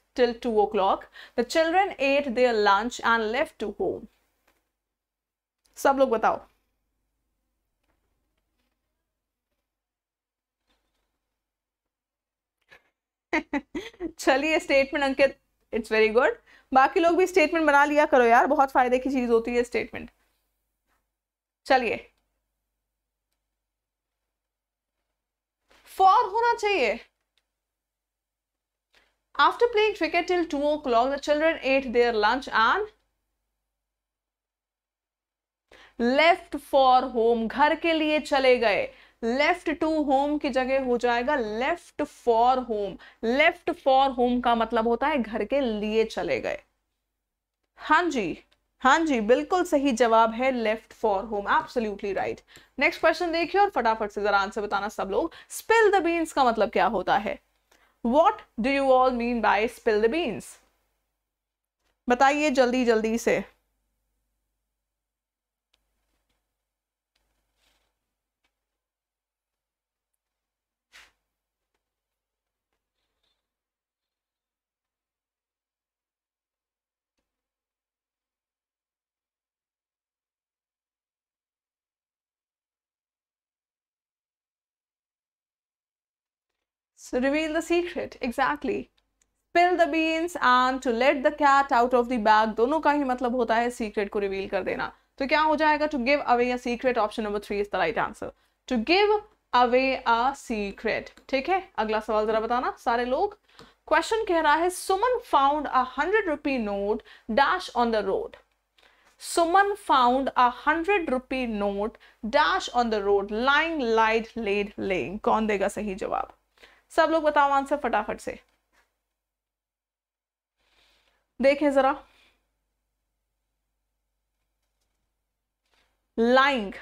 two o'clock the children eat their lunch and left to home सब लोग बताओ (laughs) चलिए statement Ankit it's very good बाकी लोग भी स्टेटमेंट बना लिया करो यार बहुत फायदे की चीज होती है स्टेटमेंट चलिए फॉर होना चाहिए after playing cricket till two o'clock the children eat their lunch and left for home घर के लिए चले गए लेफ्ट टू होम की जगह हो जाएगा left for home left for home का मतलब होता है घर के लिए चले गए हां जी हाँ जी बिल्कुल सही जवाब है left for home absolutely right next question देखिए और फटाफट से जरा आंसर बताना सब लोग स्पिल द बीन्स का मतलब क्या होता है what do you all mean by spill the beans बताइए जल्दी जल्दी से So reveal the secret. Exactly. Spill the beans and to let the cat out of the bag. दोनों का ही मतलब होता है secret को reveal कर देना. तो क्या हो जाएगा? To give away a secret. Option number three is the right answer. To give away a secret. ठीक है? अगला सवाल जरा बताना सारे लोग. क्वेश्चन कह रहा है Suman found a hundred rupee note dash on the road Suman found a hundred rupee note dash on the road lying light laid laying कौन देगा सही जवाब सब लोग बताओ आंसर फटाफट से देखें जरा लाइंग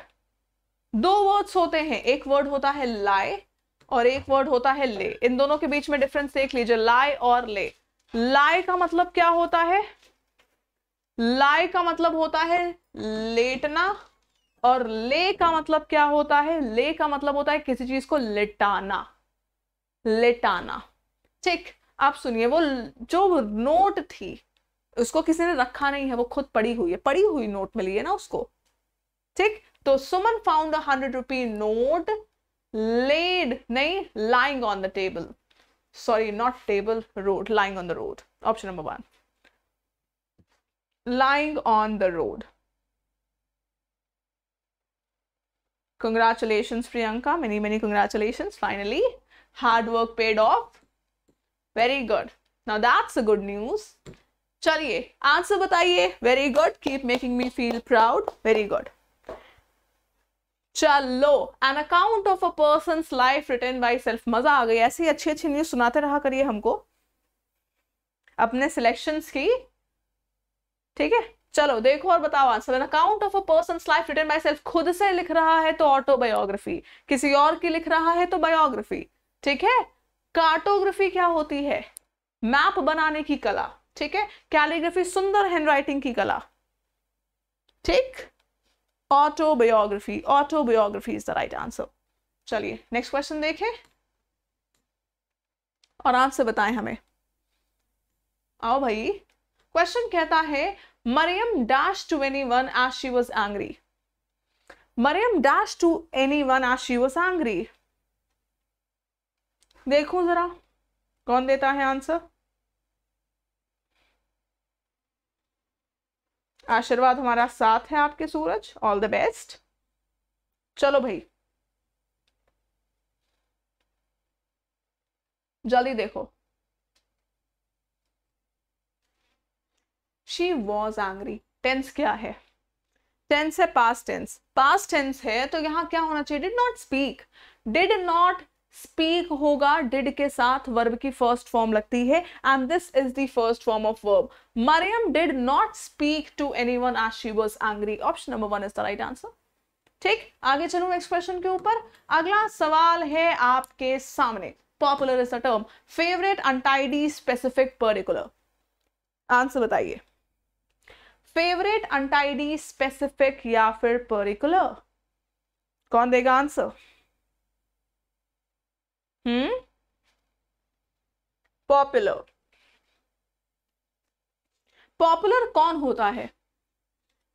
दो वर्ड्स होते हैं एक वर्ड होता है लाए और एक वर्ड होता है ले इन दोनों के बीच में डिफरेंस देख लीजिए लाए और ले लाए का मतलब क्या होता है लाए का मतलब होता है लेटना और ले का मतलब क्या होता है ले का मतलब होता है किसी चीज को लिटाना लेटाना ठीक आप सुनिए वो जो नोट थी उसको किसी ने रखा नहीं है वो खुद पड़ी हुई है पड़ी हुई नोट मिली है ना उसको ठीक तो Suman found hundred rupee note laid नहीं lying on the table sorry not table road lying on the road option number one lying on the road congratulation Priyanka many many congratulation finally hard work paid off very good now that's a good news चलिए answer बताइए very good keep making me feel proud very good चलो an account of a person life return by self मजा आ गई ऐसी अच्छी अच्छी news सुनाते रहा करिए हमको अपने सिलेक्शन की ठीक है चलो देखो और बताओ answer an account of a person life return by self खुद से लिख रहा है तो ऑटोबायोग्राफी किसी और की लिख रहा है तो बायोग्राफी ठीक है कार्टोग्राफी क्या होती है मैप बनाने की कला ठीक है कैलीग्राफी सुंदर हैंडराइटिंग की कला ठीक autobiography autobiography is the right answer चलिए नेक्स्ट क्वेश्चन देखें और आंसर बताएं हमें आओ भाई क्वेश्चन कहता है Mariam dash to anyone as she was angry Mariam dash to anyone as she was angry देखूं जरा कौन देता है आंसर आशीर्वाद हमारा साथ है आपके सूरज ऑल द बेस्ट चलो भाई जल्दी देखो शी वॉज एंग्री टेंस क्या है टेंस है पास्ट टेंस पास्ट टेंस है तो यहां क्या होना चाहिए did not speak did not speak होगा डिड के साथ वर्ब की फर्स्ट फॉर्म लगती है and this is the first form of verb Mariam did not speak to anyone as she was angry option number one is the right answer ठीक आगे चलू next question के ऊपर अगला सवाल है आपके सामने popular is the term favourite untidy specific particular answer बताइए फेवरेट अंटाइडी स्पेसिफिक या फिर पर्टिकुलर कौन देगा आंसर हम्म पॉपुलर पॉपुलर कौन होता है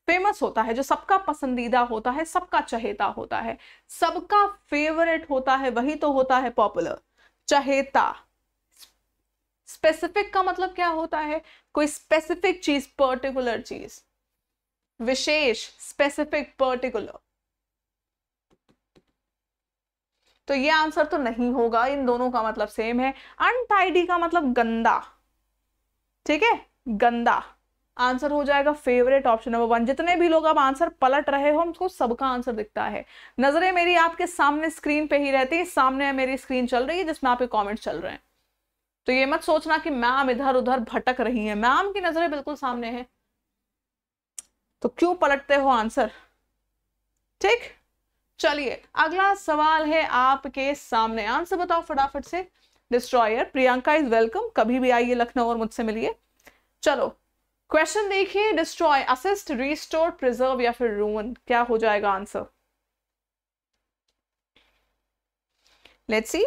फेमस होता है जो सबका पसंदीदा होता है सबका चहेता होता है सबका फेवरेट होता है वही तो होता है पॉपुलर चहेता स्पेसिफिक का मतलब क्या होता है कोई स्पेसिफिक चीज पर्टिकुलर चीज विशेष स्पेसिफिक पर्टिकुलर तो ये आंसर तो नहीं होगा इन दोनों का मतलब सेम है अनटाइडी का मतलब गंदा ठीक है गंदा आंसर हो जाएगा फेवरेट ऑप्शन नंबर वन जितने भी लोग अब आंसर पलट रहे हो हमको सबका आंसर दिखता है नजरें मेरी आपके सामने स्क्रीन पे ही रहती है सामने मेरी स्क्रीन चल रही है जिसमें आपके कमेंट चल रहे हैं तो ये मत सोचना कि मैम इधर उधर भटक रही है मैम की नजरें बिल्कुल सामने है तो क्यों पलटते हो आंसर ठीक चलिए अगला सवाल है आपके सामने आंसर बताओ फटाफट से डिस्ट्रॉयर प्रियंका इज वेलकम कभी भी आइए लखनऊ और मुझसे मिलिए चलो क्वेश्चन देखिए डिस्ट्रॉय असिस्ट रिस्टोर प्रिजर्व या फिर रूवन क्या हो जाएगा answer let's see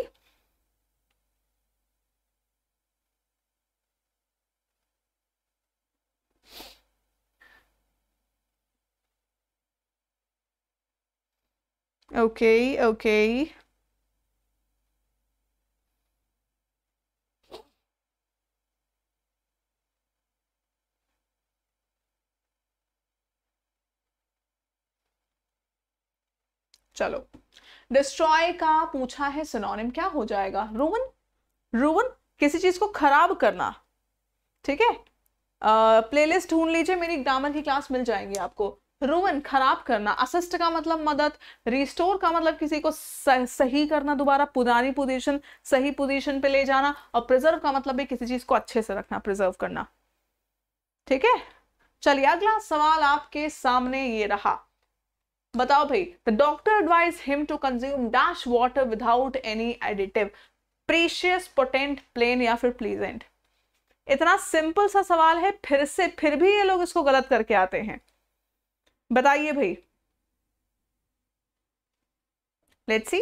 Okay, okay. चलो डिस्ट्रॉय का पूछा है सिनोनिम क्या हो जाएगा रोवन रोवन किसी चीज को खराब करना ठीक है प्लेलिस्ट ढूंढ लीजिए मेरी ग्रामर की क्लास मिल जाएंगी आपको रुवन खराब करना असिस्ट का मतलब मदद रिस्टोर का मतलब किसी को सही करना दोबारा पुरानी पोजीशन सही पोजीशन पे ले जाना और प्रिजर्व का मतलब भी किसी चीज को अच्छे से रखना प्रिजर्व करना ठीक है चलिए अगला सवाल आपके सामने ये रहा बताओ भाई the doctor advise him to consume dash water without any additive precious potent plain या फिर प्लीजेंट इतना सिंपल सा सवाल है फिर से फिर भी ये लोग इसको गलत करके आते हैं बताइए भाई लेट्स सी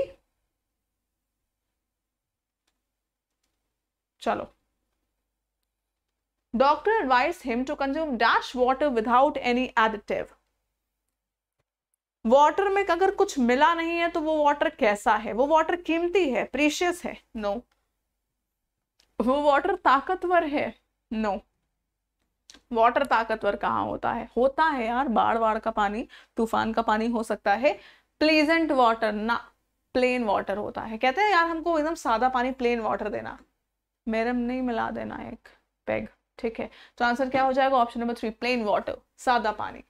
चलो doctor advise him to consume dash water without any additive water में अगर कुछ मिला नहीं है तो वो वाटर कैसा है वो वाटर कीमती है प्रीशियस है नो no. वो वाटर ताकतवर है नो no. वाटर ताकतवर कहाँ होता है होता है यार बाढ़ बाढ़ का पानी तूफान का पानी हो सकता है प्लेजेंट वाटर ना प्लेन वाटर होता है कहते हैं यार हमको एकदम सादा पानी प्लेन वाटर देना मेरम नहीं मिला देना एक पैग ठीक है तो आंसर क्या हो जाएगा option number three plain water सादा पानी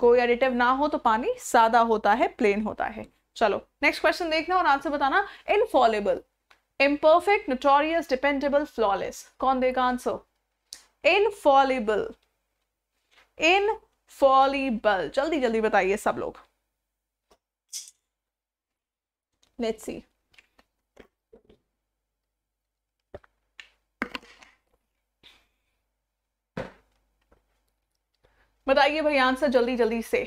कोई एडिटिव ना हो तो पानी सादा होता है प्लेन होता है चलो नेक्स्ट क्वेश्चन देखना और आंसर बताना infallible imperfect notorious dependable flawless कौन देगा आंसर इनफॉलिबल इनफॉलिबल जल्दी जल्दी बताइए सब लोग let's बताइए भाई आंसर जल्दी जल्दी से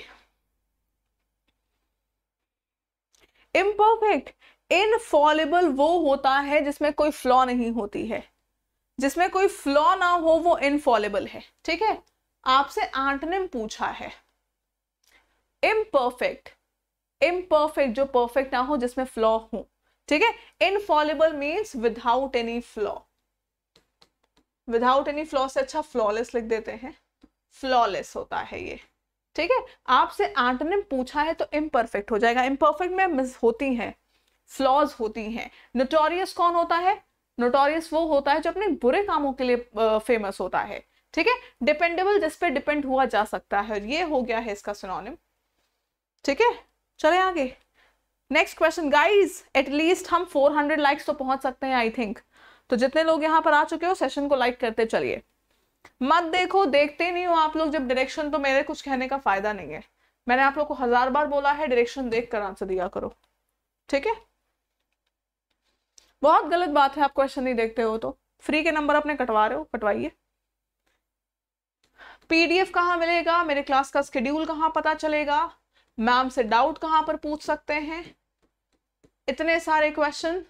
इम्परफेक्ट इनफॉलिबल वो होता है जिसमें कोई फ्लॉ नहीं होती है जिसमें कोई फ्लॉ ना हो वो इनफॉलेबल है ठीक है आपसे एंटोनिम पूछा है इम्परफेक्ट इम्परफेक्ट जो परफेक्ट ना हो जिसमें फ्लॉ हो ठीक है infallible means without any flaw without any flaw से अच्छा फ्लॉलेस लिख देते हैं फ्लॉलेस होता है ये ठीक है आपसे एंटोनिम पूछा है तो इम्परफेक्ट हो जाएगा इम्परफेक्ट में मिस होती है फ्लॉज होती हैं नोटोरियस कौन होता है नोटोरियस वो होता है जो अपने बुरे कामों के लिए फेमस होता है ठीक है डिपेंडेबल जिस पे डिपेंड हुआ जा सकता है और ये हो गया है इसका सुनोनिम ठीक है चले आगे नेक्स्ट क्वेश्चन गाइज एटलीस्ट हम 400 लाइक्स तो पहुंच सकते हैं आई थिंक तो जितने लोग यहाँ पर आ चुके हो सेशन को लाइक करते चलिए मत देखो देखते नहीं हो आप लोग जब डायरेक्शन तो मेरे कुछ कहने का फायदा नहीं है मैंने आप लोग को हजार बार बोला है डायरेक्शन देख कर आंसर दिया करो ठीक है बहुत गलत बात है आप क्वेश्चन नहीं देखते हो तो फ्री के नंबर अपने कटवा रहे हो कटवाइए पीडीएफ कहाँ मिलेगा मेरे क्लास का स्केड्यूल कहाँ पता चलेगा मैम से डाउट कहाँ पर पूछ सकते हैं इतने सारे क्वेश्चन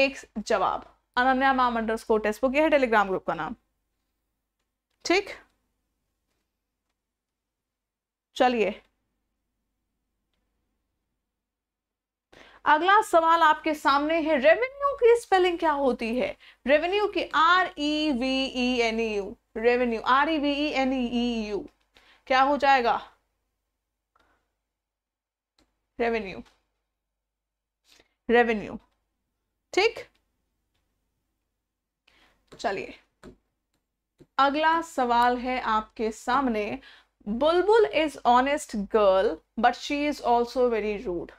एक जवाब Ananya ma'am underscore test book यह है टेलीग्राम ग्रुप का नाम ठीक चलिए अगला सवाल आपके सामने है रेवेन्यू की स्पेलिंग क्या होती है रेवेन्यू की R E V E N U E revenue R E V E N U E क्या हो जाएगा रेवेन्यू रेवेन्यू ठीक चलिए अगला सवाल है आपके सामने Bulbul is honest girl but she is also very rude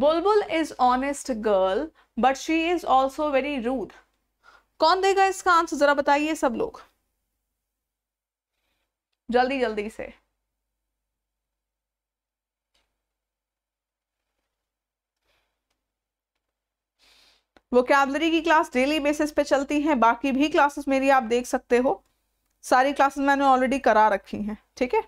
Bulbul is honest girl but she is also very rude कौन देगा इसका आंसर जरा बताइए सब लोग जल्दी जल्दी से वो कैबलरी की क्लास डेली बेसिस पे चलती है बाकी भी क्लासेस मेरी आप देख सकते हो सारी क्लासेस मैंने ऑलरेडी करा रखी हैं ठीक है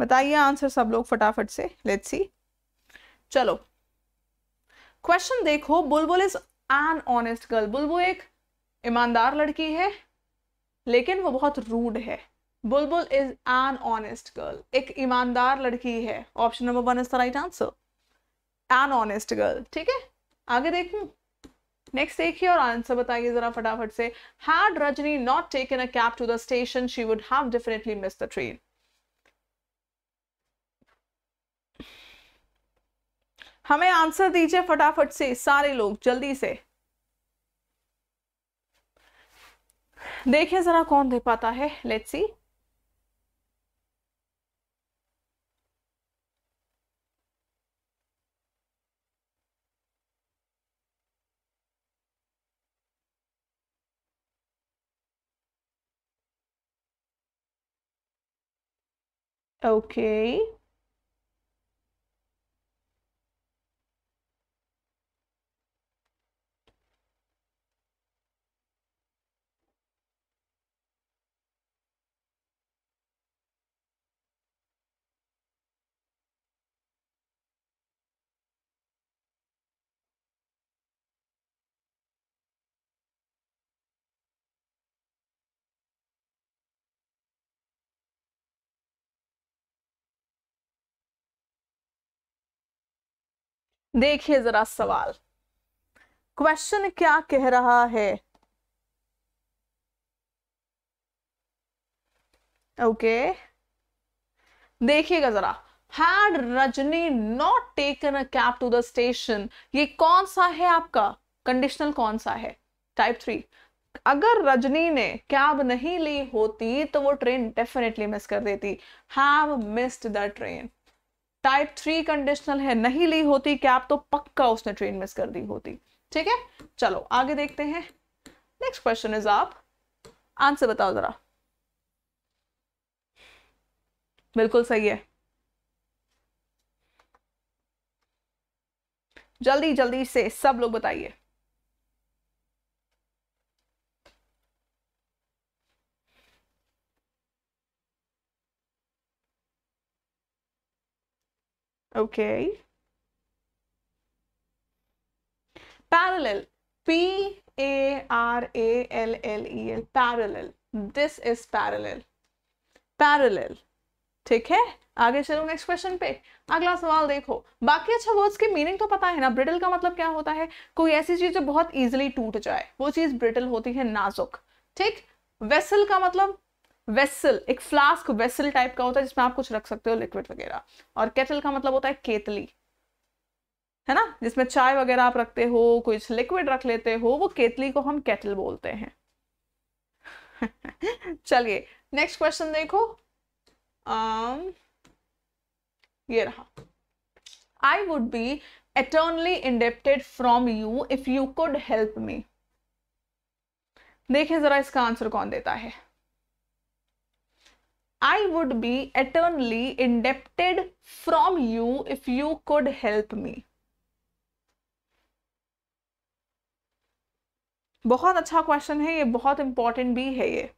बताइए आंसर सब लोग फटाफट से लेट सी चलो क्वेश्चन देखो बुलबुल इज एन ऑनेस्ट गर्ल बुलबुल एक ईमानदार लड़की है लेकिन वो बहुत रूड है बुलबुल इज एन ऑनेस्ट गर्ल एक ईमानदार लड़की है option number one is the right answer an honest girl ठीक है आगे देखू नेक्स्ट देखिए और आंसर बताइए जरा फटाफट से had Rajni not taken a cab to the station she would have definitely miss the train हमें आंसर दीजिए फटाफट से सारे लोग जल्दी से देखिए जरा कौन दे पाता है लेट्स सी Okay. देखिए जरा सवाल क्वेश्चन क्या कह रहा है ओके देखिएगा जरा had Rajni not taken a cab to the station ये कौन सा है आपका कंडीशनल कौन सा है टाइप थ्री अगर रजनी ने कैब नहीं ली होती तो वो ट्रेन डेफिनेटली मिस कर देती have missed the train type three conditional है नहीं ली होती कैब तो पक्का उसने ट्रेन मिस कर दी होती ठीक है चलो आगे देखते हैं नेक्स्ट क्वेश्चन इज आप आंसर बताओ जरा बिल्कुल सही है जल्दी जल्दी से सब लोग बताइए Okay. Parallel. P A R A L L E L. Parallel. This is parallel. Parallel. ठीक है आगे चलो नेक्स्ट क्वेश्चन पे अगला सवाल देखो बाकी अच्छा वर्ड्स के मीनिंग तो पता है ना ब्रिटल का मतलब क्या होता है कोई ऐसी चीज जो बहुत इजीली टूट जाए वो चीज ब्रिटल होती है नाजुक ठीक वेसल का मतलब वेसल एक फ्लास्क वेसल टाइप का होता है जिसमें आप कुछ रख सकते हो लिक्विड वगैरह और केटल का मतलब होता है केतली है ना जिसमें चाय वगैरह आप रखते हो कुछ लिक्विड रख लेते हो वो केतली को हम केटल बोलते हैं (laughs) चलिए नेक्स्ट क्वेश्चन देखो um, ये रहा I would be eternally indebted from you if you could help me देखें जरा इसका आंसर कौन देता है I would be eternally indebted from you if you could help me. बहुत अच्छा क्वेश्चन है ये बहुत इंपॉर्टेंट भी है ये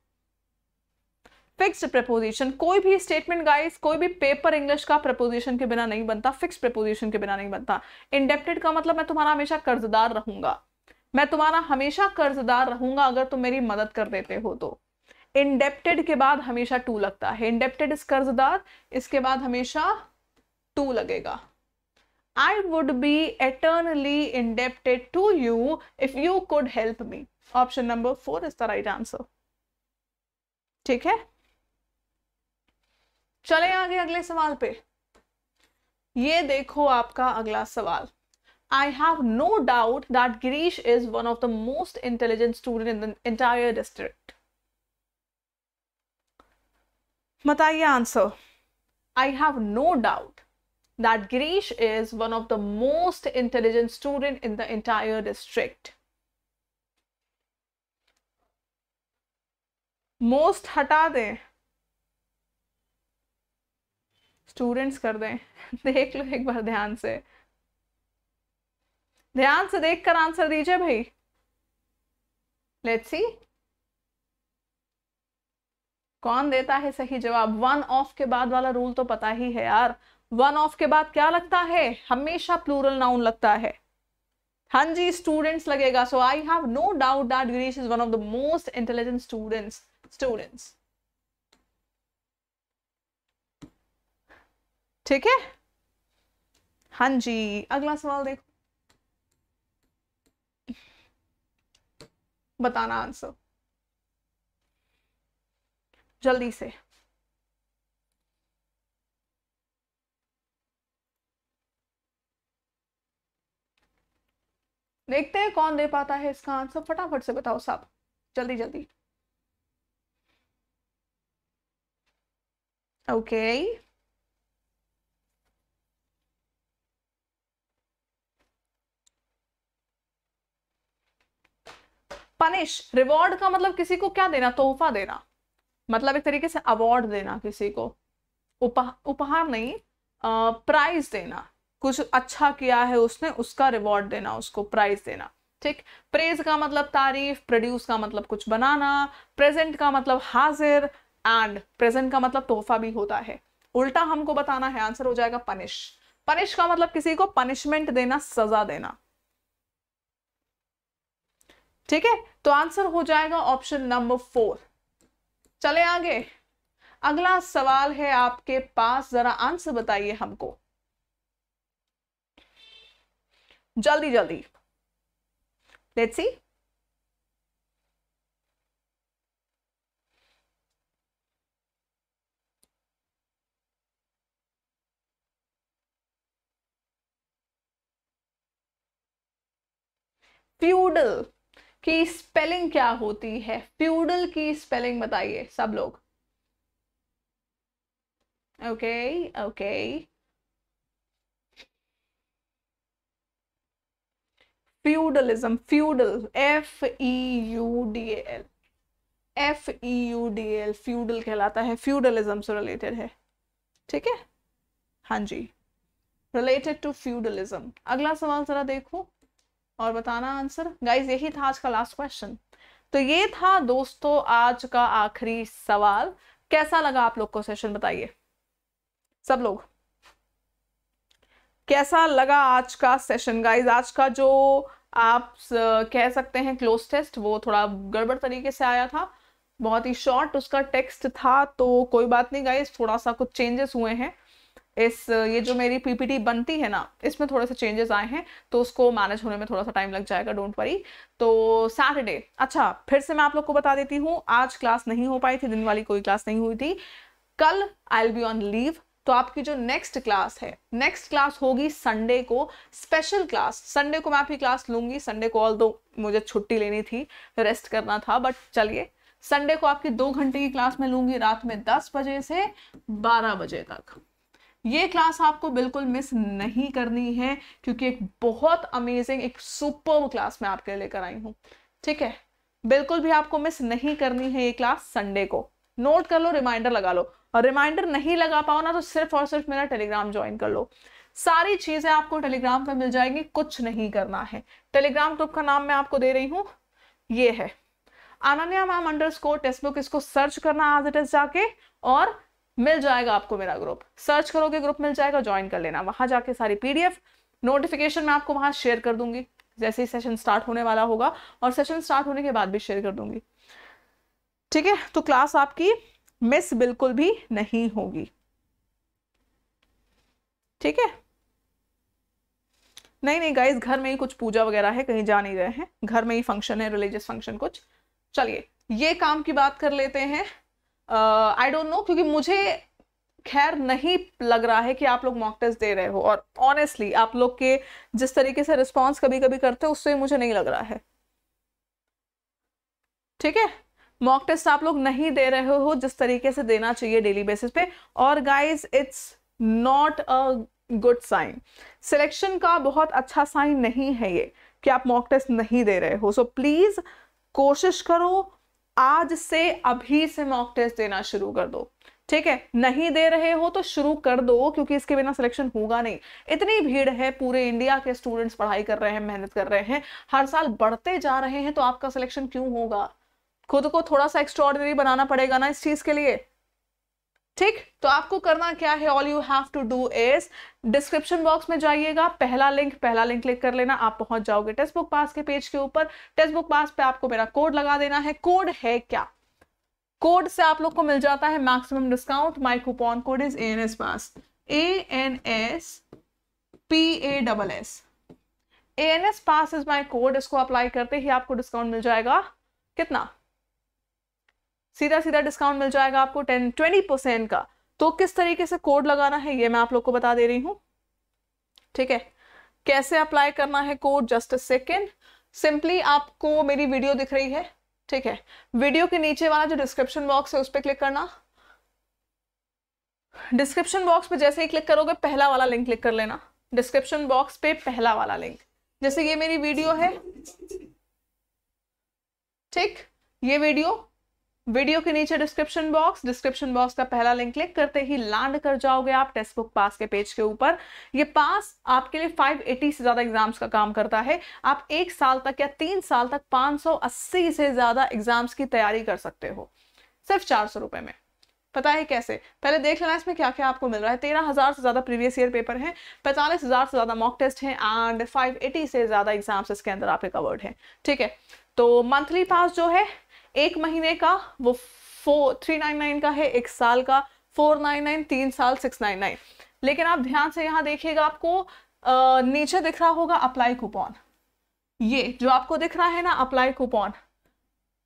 फिक्स्ड प्रपोजिशन कोई भी स्टेटमेंट गाइस कोई भी पेपर इंग्लिश का प्रपोजिशन के बिना नहीं बनता फिक्स प्रपोजिशन के बिना नहीं बनता इंडेप्टेड का मतलब मैं तुम्हारा हमेशा कर्जदार रहूंगा मैं तुम्हारा हमेशा कर्जदार रहूंगा अगर तुम मेरी मदद कर देते हो तो इंडेप्टेड के बाद हमेशा टू लगता है इंडेप्टेड इस कर्जदार इसके बाद हमेशा टू लगेगा I would be eternally indebted to you if you could help me option number four is the right answer ठीक है चले आगे अगले सवाल पे ये देखो आपका अगला सवाल I have no doubt that Girish is one of the most intelligent student in the entire district. बताइए answer I have no doubt that Girish is one of the most intelligent student in the entire district most हटा दें students कर दें (laughs) देख लो एक बार ध्यान से ध्यान से देखकर आंसर दीजिए भाई लेट्स सी कौन देता है सही जवाब वन ऑफ के बाद वाला रूल तो पता ही है यार वन ऑफ के बाद क्या लगता है हमेशा प्लूरल नाउन लगता है हाँ जी स्टूडेंट्स लगेगा so I have no doubt that Girish is one of the most intelligent students students ठीक है हाँ जी अगला सवाल देखो बताना आंसर जल्दी से देखते हैं कौन दे पाता है इसका आंसर फटाफट से बताओ साहब जल्दी जल्दी ओके पनिश रिवॉर्ड का मतलब किसी को क्या देना तोहफा देना मतलब एक तरीके से अवार्ड देना किसी को उपहार उपहार नहीं प्राइज देना कुछ अच्छा किया है उसने उसका रिवॉर्ड देना उसको प्राइज देना ठीक प्रेज का मतलब तारीफ प्रोड्यूस का मतलब कुछ बनाना प्रेजेंट का मतलब हाजिर एंड प्रेजेंट का मतलब तोहफा भी होता है उल्टा हमको बताना है आंसर हो जाएगा पनिश पनिश का मतलब किसी को पनिशमेंट देना सजा देना ठीक है तो आंसर हो जाएगा ऑप्शन नंबर फोर चले आगे अगला सवाल है आपके पास जरा आंसर बताइए हमको जल्दी जल्दी लेट्स सी फ्यूडल की स्पेलिंग क्या होती है फ्यूडल की स्पेलिंग बताइए सब लोग okay okay feudalism feudal F E U D L F E U D L feudal कहलाता है फ्यूडलिज्म से रिलेटेड है ठीक है हाँ जी रिलेटेड टू फ्यूडलिज्म अगला सवाल जरा देखो और बताना आंसर गाइज यही था आज का लास्ट क्वेश्चन तो ये था दोस्तों आज का आखिरी सवाल कैसा लगा आप लोग को सेशन बताइए सब लोग कैसा लगा आज का सेशन गाइज आज का जो आप कह सकते हैं क्लोज टेस्ट वो थोड़ा गड़बड़ तरीके से आया था बहुत ही शॉर्ट उसका टेक्स्ट था तो कोई बात नहीं गाइज थोड़ा सा कुछ चेंजेस हुए हैं इस ये जो मेरी पीपीटी बनती है ना इसमें थोड़े से चेंजेस आए हैं तो उसको मैनेज होने में थोड़ा सा टाइम लग जाएगा डोंट वरी तो सैटरडे अच्छा फिर से मैं आप लोग को बता देती हूँ आज क्लास नहीं हो पाई थी दिन वाली कोई क्लास नहीं हुई थी कल I will be on leave तो आपकी जो नेक्स्ट क्लास है नेक्स्ट क्लास होगी संडे को स्पेशल क्लास संडे को मैं आपकी क्लास लूंगी संडे को ऑल दो मुझे छुट्टी लेनी थी रेस्ट करना था बट चलिए संडे को आपकी दो घंटे की क्लास में लूंगी रात में दस बजे से बारह बजे तक ये क्लास आपको बिल्कुल मिस नहीं करनी है क्योंकि एक बहुत अमेजिंग एक सुपर क्लास मैं आपके लिए लेकर आई हूँ ठीक है बिल्कुल भी आपको मिस नहीं करनी है ये क्लास संडे को नोट कर लो रिमाइंडर लगा लो और रिमाइंडर नहीं लगा पाओ ना तो सिर्फ और सिर्फ मेरा टेलीग्राम ज्वाइन कर लो सारी चीजें आपको टेलीग्राम पर मिल जाएंगी कुछ नहीं करना है टेलीग्राम ग्रुप का नाम मैं आपको दे रही हूँ ये है Ananya ma'am underscore text book इसको सर्च करना आज इट इज जाके और मिल जाएगा आपको मेरा ग्रुप सर्च करोगे ग्रुप मिल जाएगा ज्वाइन कर लेना वहां जाके सारी पीडीएफ नोटिफिकेशन मैं आपको वहां शेयर कर दूंगी जैसे ही सेशन स्टार्ट होने वाला होगा और सेशन स्टार्ट होने के बाद भी शेयर कर दूंगी ठीक है तो क्लास आपकी मिस बिल्कुल भी नहीं होगी ठीक है नहीं नहीं गाइज घर में ही कुछ पूजा वगैरह है कहीं जा नहीं रहे हैं घर में ही फंक्शन है रिलीजियस फंक्शन कुछ चलिए ये काम की बात कर लेते हैं आई डोंट नो क्योंकि मुझे खैर नहीं लग रहा है कि आप लोग मॉक टेस्ट दे रहे हो और ऑनेस्टली आप लोग के जिस तरीके से रिस्पॉन्स कभी कभी करते हो उससे मुझे नहीं लग रहा है ठीक है मॉक टेस्ट आप लोग नहीं दे रहे हो जिस तरीके से देना चाहिए डेली बेसिस पे और guys it's not a good sign selection का बहुत अच्छा साइन नहीं है ये कि आप मॉक टेस्ट नहीं दे रहे हो सो so, प्लीज कोशिश करो आज से अभी से मॉक टेस्ट देना शुरू कर दो ठीक है नहीं दे रहे हो तो शुरू कर दो क्योंकि इसके बिना सिलेक्शन होगा नहीं इतनी भीड़ है पूरे इंडिया के स्टूडेंट्स पढ़ाई कर रहे हैं मेहनत कर रहे हैं हर साल बढ़ते जा रहे हैं तो आपका सिलेक्शन क्यों होगा खुद को थोड़ा सा एक्स्ट्रॉर्डनरी बनाना पड़ेगा ना इस चीज के लिए ठीक तो आपको करना क्या है all you have to do is description box में जाइएगा पहला लिंक पहला लिंक क्लिक कर लेना आप पहुंच जाओगे टेक्स्ट बुक पास के पेज के ऊपर टेक्स्ट बुक पास पे आपको मेरा कोड लगा देना है कोड है क्या कोड से आप लोग को मिल जाता है maximum discount my coupon code is A N S pass A N S P A double S A N S pass is my code इसको अप्लाई करते ही आपको डिस्काउंट मिल जाएगा कितना सीधा सीधा डिस्काउंट मिल जाएगा आपको टेन ट्वेंटी परसेंट का तो किस तरीके से कोड लगाना है ये मैं आप लोग को बता दे रही हूं ठीक है कैसे अप्लाई करना है कोड जस्ट सेकेंड सिंपली आपको मेरी वीडियो दिख रही है ठीक है वीडियो के नीचे वाला जो डिस्क्रिप्शन बॉक्स है उस पर क्लिक करना डिस्क्रिप्शन बॉक्स पे जैसे ही क्लिक करोगे पहला वाला लिंक क्लिक कर लेना डिस्क्रिप्शन बॉक्स पे पहला वाला लिंक जैसे ये मेरी वीडियो है ठीक ये वीडियो वीडियो के नीचे डिस्क्रिप्शन बॉक्स डिस्क्रिप्शन बॉक्स का पहला लिंक क्लिक करते ही लैंड कर जाओगे आप टेक्स्ट बुक पास के पेज के ऊपर ये पास आपके लिए 580 से ज़्यादा एग्जाम्स का काम करता है आप एक साल तक या तीन साल तक 580 से ज़्यादा एग्जाम्स की तैयारी कर सकते हो सिर्फ चार सौ रुपए में पता है कैसे पहले देख लेना इसमें क्या क्या आपको मिल रहा है तेरह हज़ार से ज़्यादा प्रीवियस ईयर पेपर हैं पैंतालीस हज़ार से ज़्यादा मॉक टेस्ट हैं एंड फाइव एटी से ज़्यादा एग्जाम्स इसके अंदर आपके कवर्ड हैं ठीक है तो मंथली पास जो है एक महीने का वो फोर थ्री नाइन नाइन का है एक साल का फोर नाइन नाइन तीन साल सिक्स नाइन नाइन लेकिन आप ध्यान से यहाँ देखिएगा आपको आ, नीचे दिख रहा होगा अप्लाई कूपन ये जो आपको दिख रहा है ना अप्लाई कूपन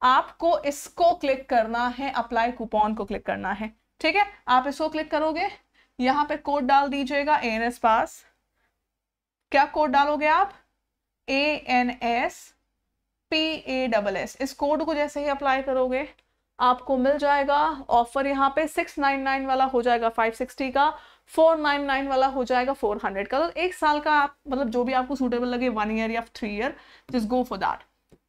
आपको इसको क्लिक करना है अप्लाई कूपन को क्लिक करना है ठीक है आप इसको क्लिक करोगे यहाँ पे कोड डाल दीजिएगा ए एन एस पास क्या कोड डालोगे आप A N S P A double S इस कोड को जैसे ही अप्लाई करोगे आपको मिल जाएगा ऑफर यहाँ पे 699 वाला हो जाएगा 560 का 499 वाला हो जाएगा 400 का तो एक साल का आप मतलब जो भी आपको सूटेबल लगे वन ईयर या three year just go for that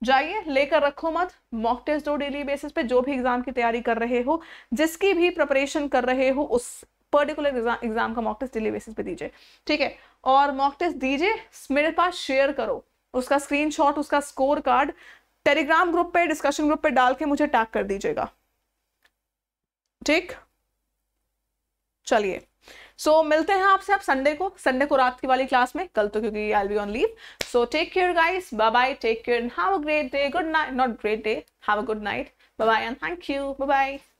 जाइए लेकर रखो मत मॉक टेस्ट दो डेली बेसिस पे जो भी एग्जाम की तैयारी कर रहे हो जिसकी भी प्रिपरेशन कर रहे हो उस पर्टिकुलर एग्जाम का मॉक टेस्ट डेली बेसिस पे दीजिए ठीक है और मॉक टेस्ट दीजिए मेरे पास शेयर करो उसका स्क्रीनशॉट उसका स्कोर कार्ड टेलीग्राम ग्रुप पे डिस्कशन ग्रुप पे डाल के मुझे टैग कर दीजिएगा ठीक चलिए सो so, मिलते हैं आपसे आप संडे को संडे को रात की वाली क्लास में कल तो क्योंकि I be on leave so take care guys bye bye take care have a great day good night not great day have a good night bye bye and thank you bye bye